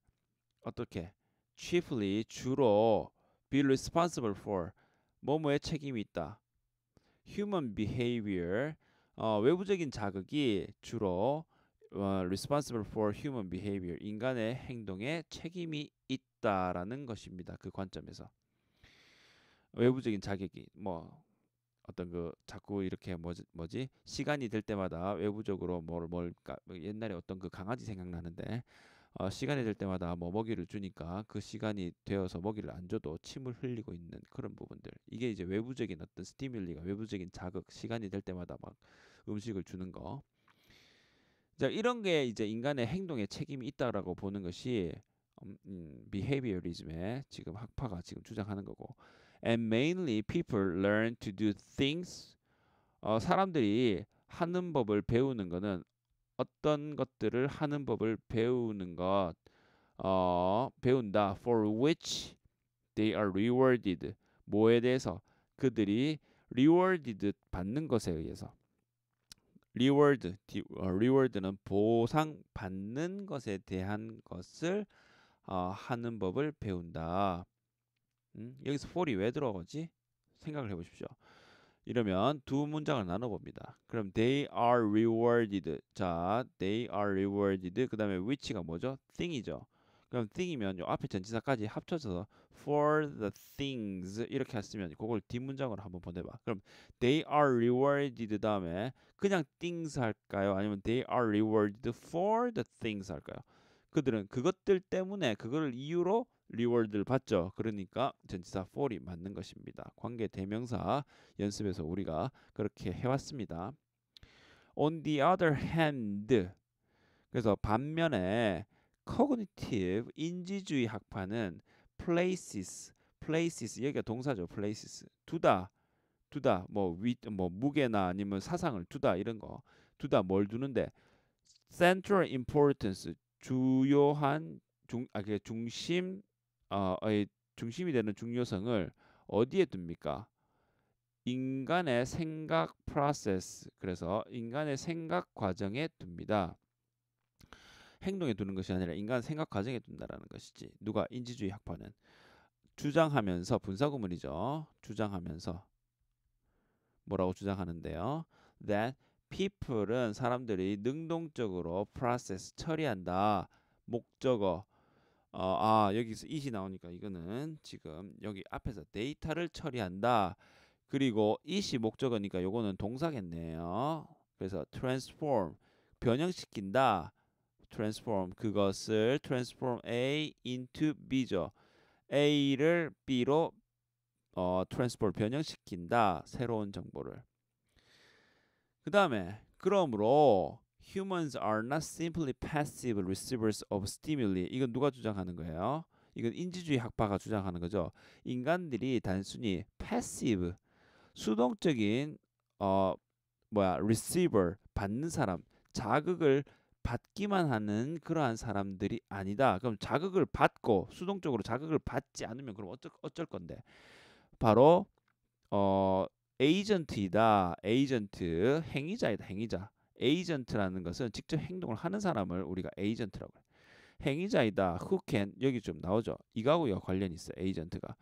어떻게 chiefly 주로 be responsible for 뭐뭐에 책임이 있다. human behavior 어, 외부적인 자극이 주로 어, responsible for human behavior 인간의 행동에 책임이 있다라는 것입니다. 그 관점에서. 외부적인 자격이 뭐 어떤 그 자꾸 이렇게 뭐지, 뭐지 시간이 될 때마다 외부적으로 뭘 뭘까 뭐 옛날에 어떤 그 강아지 생각나는데 어, 시간이 될 때마다 뭐 먹이를 주니까 그 시간이 되어서 먹이를 안 줘도 침을 흘리고 있는 그런 부분들 이게 이제 외부적인 어떤 스티뮬리가 외부적인 자극 시간이 될 때마다 막 음식을 주는 거. 자 이런 게 이제 인간의 행동에 책임이 있다라고 보는 것이 음, 음, 비헤비어리즘의 지금 학파가 지금 주장하는 거고 and mainly people learn to do things. 어, 사람들이 하는 법을 배우는 것은 어떤 것들을 하는 법을 배우는 것 어, 배운다 for which they are rewarded 뭐에 대해서 그들이 rewarded 받는 것에 의해서 reward reward는 보상 받는 것에 대한 것을 어, 하는 법을 배운다. 음? 여기서 for이 왜 들어가지? 생각을 해보십시오. 이러면 두 문장을 나눠봅니다. 그럼 they are rewarded. 자, they are rewarded. 그 다음에 which가 뭐죠? thing이죠. 그럼 thing이면 요 앞에 전치사까지 합쳐져서 for the things 이렇게 했으면 그걸 뒷문장으로 한번 보내봐. 그럼 they are rewarded 다음에 그냥 things 할까요? 아니면 they are rewarded for the things 할까요? 그들은 그것들 때문에 그거를 이유로 리워드를 받죠. 그러니까 전치사 for이 맞는 것입니다. 관계 대명사 연습에서 우리가 그렇게 해왔습니다. On the other hand, 그래서 반면에 cognitive 인지주의 학파는 places, places 여기가 동사죠. places 두다, 두다 뭐 위, 뭐 무게나 아니면 사상을 두다 이런 거 두다 뭘 두는데 central importance 주요한 중, 아, 그 중심 어의 중심이 되는 중요성을 어디에 둡니까? 인간의 생각 프로세스 그래서 인간의 생각 과정에 둡니다. 행동에 두는 것이 아니라 인간 생각 과정에 둔다라는 것이지. 누가 인지주의 학파는 주장하면서 분사구문이죠. 주장하면서 뭐라고 주장하는데요. That people은 사람들이 능동적으로 프 r o c e 처리한다. 목적어 어, 아 여기서 it이 나오니까 이거는 지금 여기 앞에서 데이터를 처리한다. 그리고 it이 목적어니까 요거는 동사겠네요. 그래서 transform 변형시킨다. transform 그것을 transform A into B죠. A를 B로 어, transform 변형시킨다. 새로운 정보를. 그 다음에 그러므로 humans are not simply passive receivers of stimuli. 이건 누가 주장하는 거예요? 이건 인지주의 학파가 주장하는 거죠. 인간들이 단순히 passive 수동적인 어 뭐야 receiver 받는 사람 자극을 받기만 하는 그러한 사람들이 아니다. 그럼 자극을 받고 수동적으로 자극을 받지 않으면 그럼 어쩔 어쩔 건데 바로 어 에이전트이다. 에이전트 행위자이다. 행위자. 에이전트라는 것은 직접 행동을 하는 사람을 우리가 에이전트라고 해요. 행위자이다. Who can 여기 좀 나오죠. 이거하고 관련 있어. 에이전트가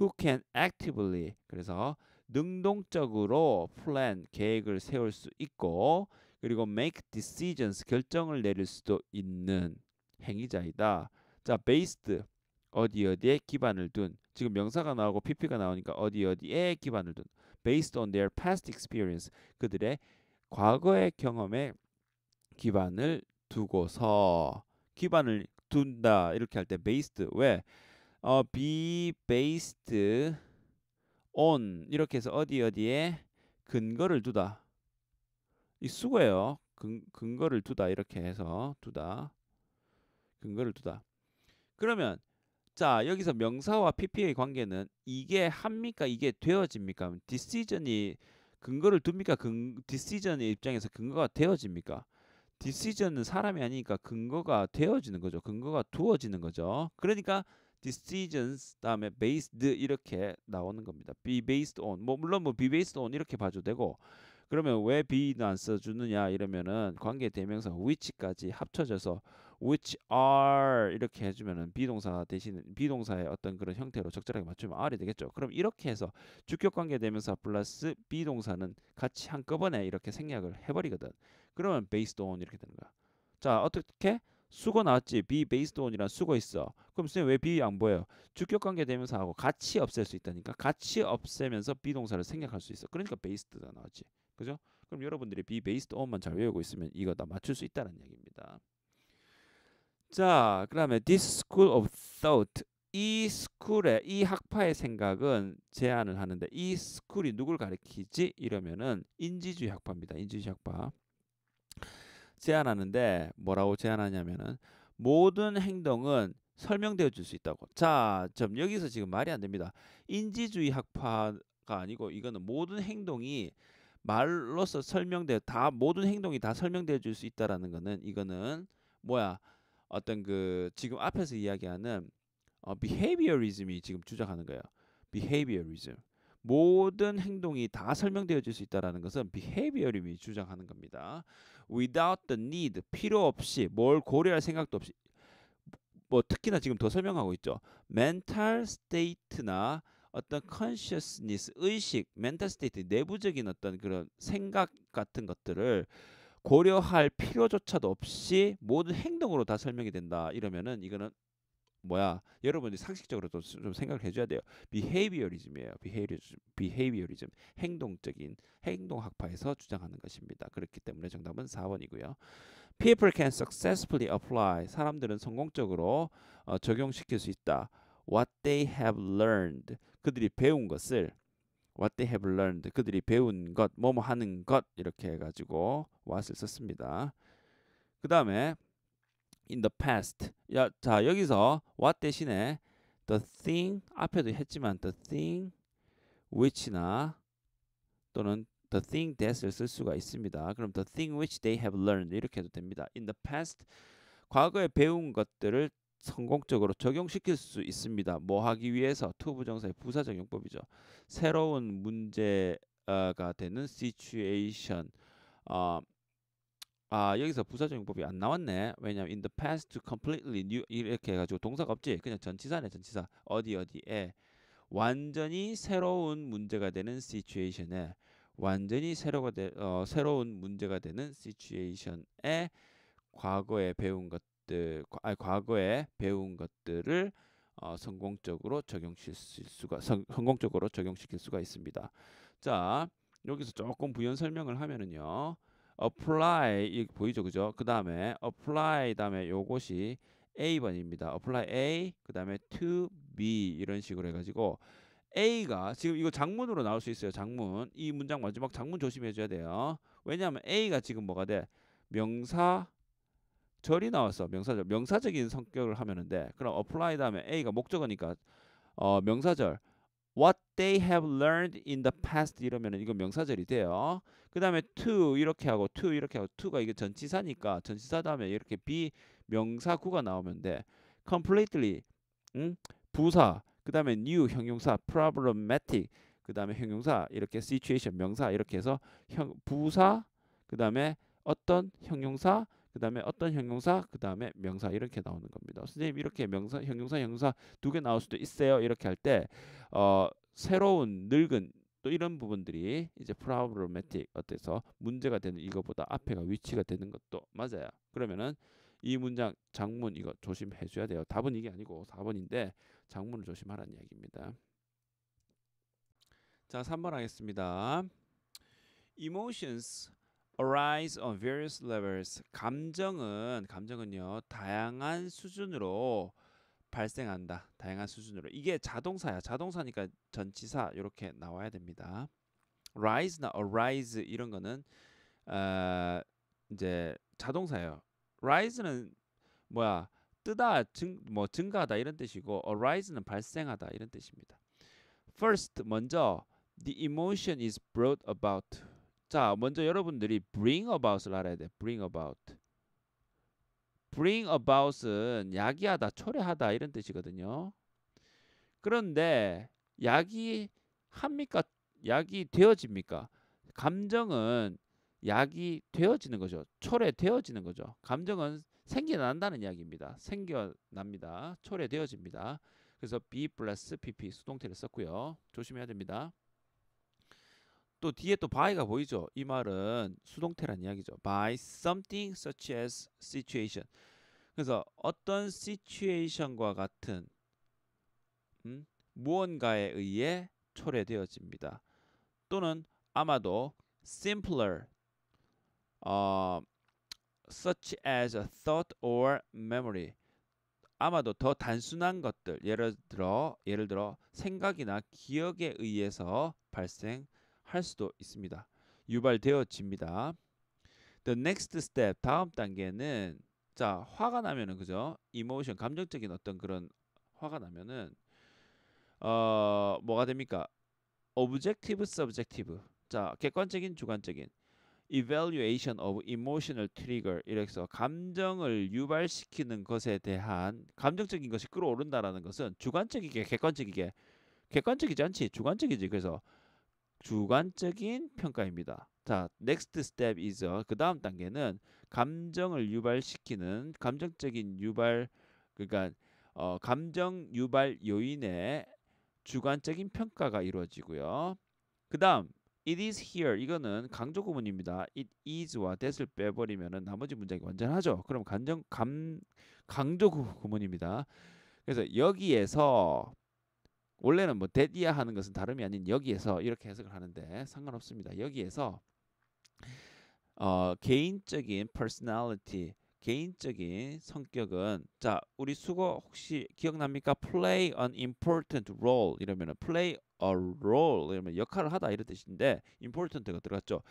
Who can actively 그래서 능동적으로 플랜 계획을 세울 수 있고 그리고 make decisions 결정을 내릴 수도 있는 행위자이다. 자, based 어디 어디에 기반을 둔 지금 명사가 나오고 PP가 나오니까 어디 어디에 기반을 둔 based on their past experience 그들의 과거의 경험에 기반을 두고서 기반을 둔다 이렇게 할 때 based 왜 어, be based on 이렇게 해서 어디 어디에 근거를 두다 이 수고예요 근, 근거를 두다 이렇게 해서 두다 근거를 두다 그러면 자 여기서 명사와 p p a 관계는 이게 합니까 이게 되어집니까 decision이 근거를 둡니까? 근, 디시전의 입장에서 근거가 되어집니까? 디시전은 사람이 아니니까 근거가 되어지는 거죠. 근거가 두어지는 거죠. 그러니까 decisions 다음에 based 이렇게 나오는 겁니다. be based on 뭐 물론 뭐 be based on 이렇게 봐도 되고 그러면 왜 b e 안 써주느냐 이러면은 관계 대명사 which까지 합쳐져서 which are 이렇게 해주면은 비동사 대신 비동사의 어떤 그런 형태로 적절하게 맞추면 are이 되겠죠. 그럼 이렇게 해서 주격 관계 대명사 플러스 비동사는 같이 한꺼번에 이렇게 생략을 해버리거든. 그러면 based on 이렇게 되는 거야. 자 어떻게 수거 나왔지 be based on이란 수거 있어. 그럼 선생님 왜 be 안 보여요? 주격 관계 대명사하고 같이 없앨 수 있다니까. 같이 없애면서 비동사를 생략할 수 있어. 그러니까 based가 나왔지. 그죠? 그럼 여러분들이 be based on만 잘 외우고 있으면 이거 다 맞출 수 있다는 얘기입니다. 자, 그다음에 this school of thought 이 스쿨의 이 학파의 생각은 제안을 하는데 이 스쿨이 누굴 가리키지 이러면은 인지주의 학파입니다. 인지주의 학파. 제안하는데 뭐라고 제안하냐면은 모든 행동은 설명되어 줄 수 있다고. 자, 점 여기서 지금 말이 안 됩니다. 인지주의 학파가 아니고 이거는 모든 행동이 말로서 설명되어 다 모든 행동이 다 설명되어 줄 수 있다라는 거는 이거는 뭐야? 어떤 그 지금 앞에서 이야기하는 어, behaviorism이 지금 주장하는 거예요. behaviorism. 모든 행동이 다 설명되어질 수 있다라는 것은 behaviorism이 주장하는 겁니다. without the need, 필요 없이 뭘 고려할 생각도 없이 뭐 특히나 지금 더 설명하고 있죠. mental state나 어떤 consciousness 의식, mental state 내부적인 어떤 그런 생각 같은 것들을 고려할 필요조차도 없이 모든 행동으로 다 설명이 된다. 이러면은 이거는 뭐야 여러분이 상식적으로 좀, 좀 생각을 해줘야 돼요. 비헤이비어리즘이에요. 비헤이비어리즘, 비헤이비어리즘 행동적인 행동학파에서 주장하는 것입니다. 그렇기 때문에 정답은 4번이고요. People can successfully apply 사람들은 성공적으로 어, 적용시킬 수 있다. What they have learned 그들이 배운 것을 What they have learned 그들이 배운 것 뭐뭐 하는 것 이렇게 해가지고 was를 썼습니다. 그 다음에 in the past 야, 자 여기서 what 대신에 the thing 앞에도 했지만 the thing which나 또는 the thing that을 쓸 수가 있습니다. 그럼 the thing which they have learned 이렇게 해도 됩니다. in the past 과거에 배운 것들을 성공적으로 적용시킬 수 있습니다. 뭐 하기 위해서 to 부정사의 부사 적용법이죠. 새로운 문제가 되는 situation 어, 아 여기서 부사적용법이 안 나왔네 왜냐면 in the past to completely new 이렇게 해가지고 동사가 없지 그냥 전치사네 전치사 어디 어디에 완전히 새로운 문제가 되는 situation에 완전히 새로가 되, 어, 새로운 문제가 되는 situation에 과거에 배운 것들 과, 아 과거에 배운 것들을 어, 성공적으로 적용시킬 수가 성, 성공적으로 적용시킬 수가 있습니다 자 여기서 조금 부연 설명을 하면은요 apply 이 보이죠 그죠 그 다음에 apply 다음에 요것이 A번입니다 apply A 그 다음에 to B 이런 식으로 해가지고 A가 지금 이거 장문으로 나올 수 있어요 장문 이 문장 마지막 장문 조심해 줘야 돼요 왜냐하면 A가 지금 뭐가 돼 명사 절이 나왔어 명사절 명사적인 성격을 하면은 돼 그럼 apply 다음에 A가 목적어니까 어 명사절 what they have learned in the past 이러면 이거 명사절이 돼요. 그 다음에 to 이렇게 하고 to 이렇게 하고 to가 이게 전치사니까 전치사 다음에 이렇게 be 명사구가 나오면 돼. completely 응? 부사 그 다음에 new 형용사 problematic 그 다음에 형용사 이렇게 situation 명사 이렇게 해서 형, 부사 그 다음에 어떤 형용사 그 다음에 어떤 형용사, 그 다음에 명사 이렇게 나오는 겁니다. 선생님 이렇게 명사, 형용사, 형사두 개 나올 수도 있어요. 이렇게 할때 어, 새로운 늙은 또 이런 부분들이 이제 problematic 어때서 문제가 되는 이거보다 앞에가 위치가 되는 것도 맞아요. 그러면은 이 문장 장문 이거 조심해 줘야 돼요. 답은 이게 아니고 4번인데 장문을 조심하라는 이야기입니다. 자, 3번 하겠습니다. Emotions arise on various levels. 감정은 감정은요 다양한 수준으로 발생한다. 다양한 수준으로 이게 자동사야. 자동사니까 전치사 이렇게 나와야 됩니다. rise나 arise 이런 거는 어, 이제 자동사예요. rise는 뭐야 뜨다 증, 뭐 증가하다 이런 뜻이고 arise는 발생하다 이런 뜻입니다. First 먼저 the emotion is brought about 자, 먼저 여러분들이 bring about을 알아야 돼. bring about. bring about은 야기하다, 초래하다 이런 뜻이거든요. 그런데 약이 합니까? 약이 되어집니까? 감정은 약이 되어지는 거죠. 초래되어지는 거죠. 감정은 생겨난다는 이야기입니다. 생겨납니다. 초래되어집니다. 그래서 be plus pp 수동태를 썼고요. 조심해야 됩니다. 또 뒤에 또 by가 보이죠. 이 말은 수동태란 이야기죠. by something such as situation. 그래서 어떤 situation과 같은 음, 무언가에 의해 초래되어집니다. 또는 아마도 simpler 어, such as a thought or memory 아마도 더 단순한 것들 예를 들어 예를 들어 생각이나 기억에 의해서 발생 할 수도 있습니다. 유발되어집니다. The next step 다음 단계는 자 화가 나면은 그죠? e m o 감정적인 어떤 그런 화가 나면은 어 뭐가 됩니까? objective, subjective 자 객관적인, 주관적인 evaluation of emotional trigger 이래서 감정을 유발시키는 것에 대한 감정적인 것이 끌어오른다라는 것은 주관적이게 객관적이게 객관적이지 않지 주관적이지 그래서 주관적인 평가입니다. 자, next step is 그 다음 단계는 감정을 유발시키는 감정적인 유발 그러니까 어, 감정 유발 요인의 주관적인 평가가 이루어지고요. 그 다음 it is here 이거는 강조 구문입니다. it is와 that을 빼버리면 나머지 문장이 완전하죠. 그럼 감정 감 강조 구문입니다. 그래서 여기에서 원래는 뭐 데디아 하는 것은 다름이 아닌 여기에서 이렇게 해석을 하는데 상관없습니다. 여기에서 어, 개인적인 personality 개인적인 성격은 자 우리 수거 혹시 기억납니까? play an important role 이러면은 play a role 이러면 역할을 하다 이런 뜻인데 important가 들어갔죠.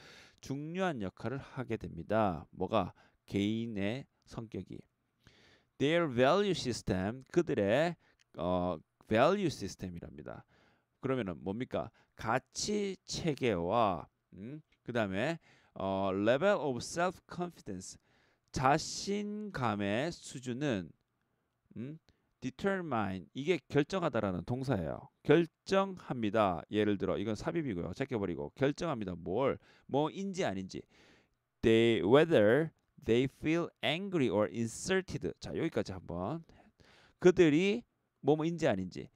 중요한 역할을 하게 됩니다. 뭐가 개인의 성격이 their value system 그들의 어, value system이랍니다. 그러면은 뭡니까? 가치 체계와 음, 그다음에 어, level of self confidence 자신감의 수준은 음, determine 이게 결정하다라는 동사예요. 결정합니다. 예를 들어 이건 삽입이고요. 제껴버리고 결정합니다. 뭘 뭐인지 아닌지 they whether they feel angry or insulted 자 여기까지 한번 그들이 뭐뭐인지 아닌지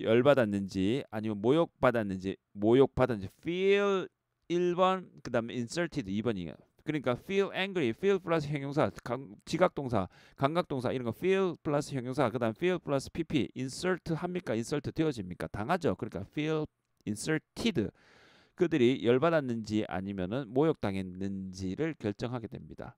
열 받았는지 아니면 모욕 받았는지 모욕 받았는지 feel 1번 그다음에 inserted 2번이에요. 그러니까 feel angry, feel 플러스 형용사, 감, 지각동사, 감각동사 이런 거 feel 플러스 형용사, 그다음 feel 플러스 pp insert 합니까? insert 되어집니까? 당하죠. 그러니까 feel inserted 그들이 열받았는지 아니면은 모욕당했는지를 결정하게 됩니다.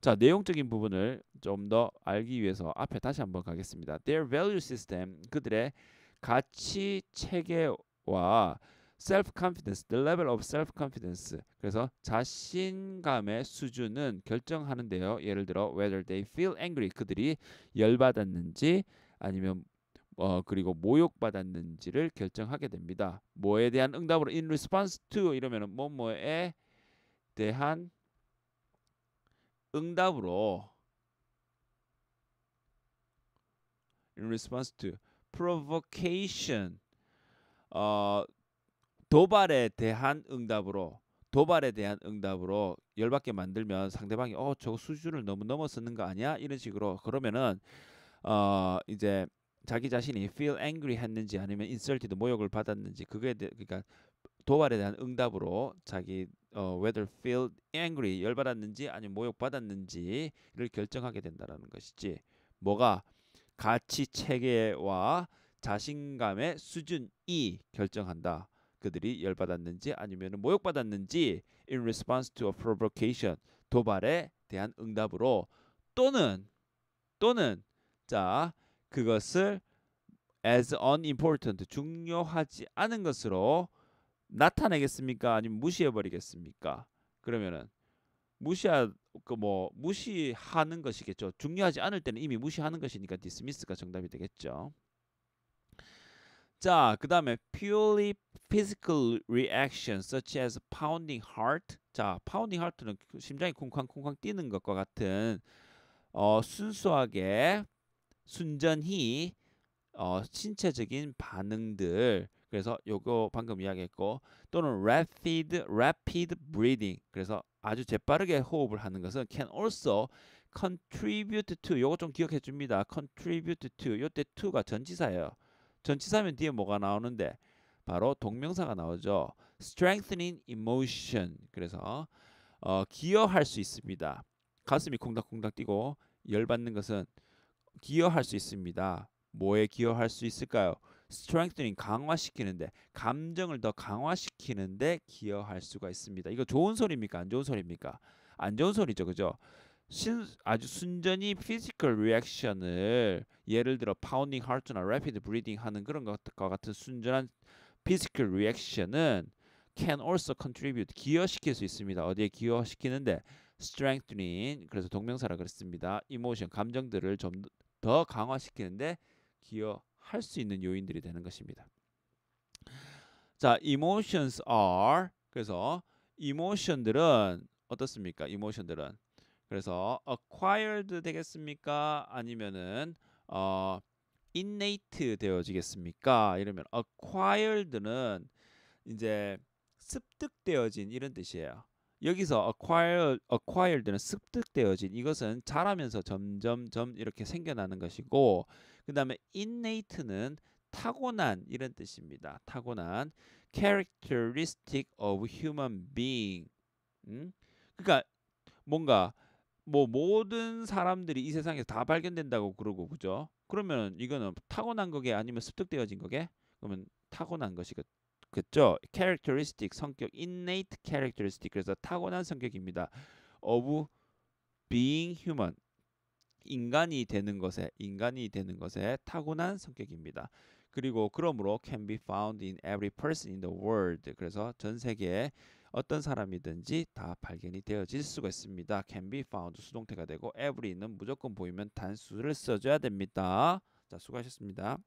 자 내용적인 부분을 좀 더 알기 위해서 앞에 다시 한번 가겠습니다. Their value system 그들의 가치 체계와 self confidence, the level of self confidence. 그래서 자신감의 수준은 결정하는데요. 예를 들어 whether they feel angry 그들이 열받았는지 아니면 어 그리고 모욕받았는지를 결정하게 됩니다. 뭐에 대한 응답으로 in response to 이러면은 뭐뭐에 대한 응답으로 in response to provocation 어, 도발에 대한 응답으로 도발에 대한 응답으로 열받게 만들면 상대방이 어 저 수준을 너무 넘어서는 거 아니야 이런 식으로 그러면은 어 이제 자기 자신이 feel angry 했는지 아니면 insulted 모욕을 받았는지 그거 그러니까 도발에 대한 응답으로 자기 어, whether feel angry 열받았는지 아니면 모욕받았는지를 결정하게 된다라는 것이지 뭐가 가치 체계와 자신감의 수준이 결정한다. 그들이 열받았는지 아니면 모욕받았는지 in response to a provocation 도발에 대한 응답으로 또는 또는 자 그것을 as unimportant 중요하지 않은 것으로 나타내겠습니까? 아니면 무시해 버리겠습니까? 그러면은 무시하 그 뭐 무시하는 것이겠죠. 중요하지 않을 때는 이미 무시하는 것이니까 디스미스가 정답이 되겠죠. 자, 그다음에 purely physical reactions such as pounding heart. 자, pounding heart는 심장이 쿵쾅쿵쾅 뛰는 것과 같은 어, 순수하게 순전히 어, 신체적인 반응들 그래서 요거 방금 이야기했고 또는 rapid rapid breathing 그래서 아주 재빠르게 호흡을 하는 것은 can also contribute to 요거 좀 기억해 줍니다. contribute to 요때 to가 전치사예요. 전치사면 뒤에 뭐가 나오는데 바로 동명사가 나오죠. strengthening emotion 그래서 어, 기여할 수 있습니다. 가슴이 쿵닥쿵닥 뛰고 열받는 것은 기여할 수 있습니다. 뭐에 기여할 수 있을까요? strengthening 강화시키는데 감정을 더 강화시키는데 기여할 수가 있습니다. 이거 좋은 소리입니까? 안 좋은 소리입니까? 안 좋은 소리죠. 그죠? 신, 아주 순전히 피지컬 리액션을 예를 들어 파운딩 하트나 래피드 브리딩 하는 그런 것과 같은 순전한 피지컬 리액션은 can also contribute 기여시킬 수 있습니다. 어디에 기여시키는데 strengthening 그래서 동명사라 그랬습니다. emotion 감정들을 좀 더 강화시키는데 기여 할수 있는 요인들이 되는 것입니다. 자, emotions are 그래서 emotion들은 어떻습니까? emotion들은 그래서 acquired 되겠습니까? 아니면은 어 innate 되어지겠습니까? 이러면 acquired는 이제 습득되어진 이런 뜻이에요. 여기서 acquire, acquired는 습득되어진 이것은 자라면서 점점점 이렇게 생겨나는 것이고 그 다음에 innate는 타고난 이런 뜻입니다. 타고난 characteristic of human being. 음? 그러니까 뭔가 뭐 모든 사람들이 이 세상에서 다 발견된다고 그러고 그죠? 그러면 이거는 타고난 거게 아니면 습득되어진 거게? 그러면 타고난 것이겠죠. 그, characteristic 성격 innate characteristic 그래서 타고난 성격입니다. of being human 인간이 되는 것에 인간이 되는 것에 타고난 성격입니다. 그리고 그러므로 can be found in every person in the world. 그래서 전 세계에 어떤 사람이든지 다 발견이 되어질 수가 있습니다. can be found 수동태가 되고 every는 무조건 보이면 단수를 써줘야 됩니다. 자, 수고하셨습니다.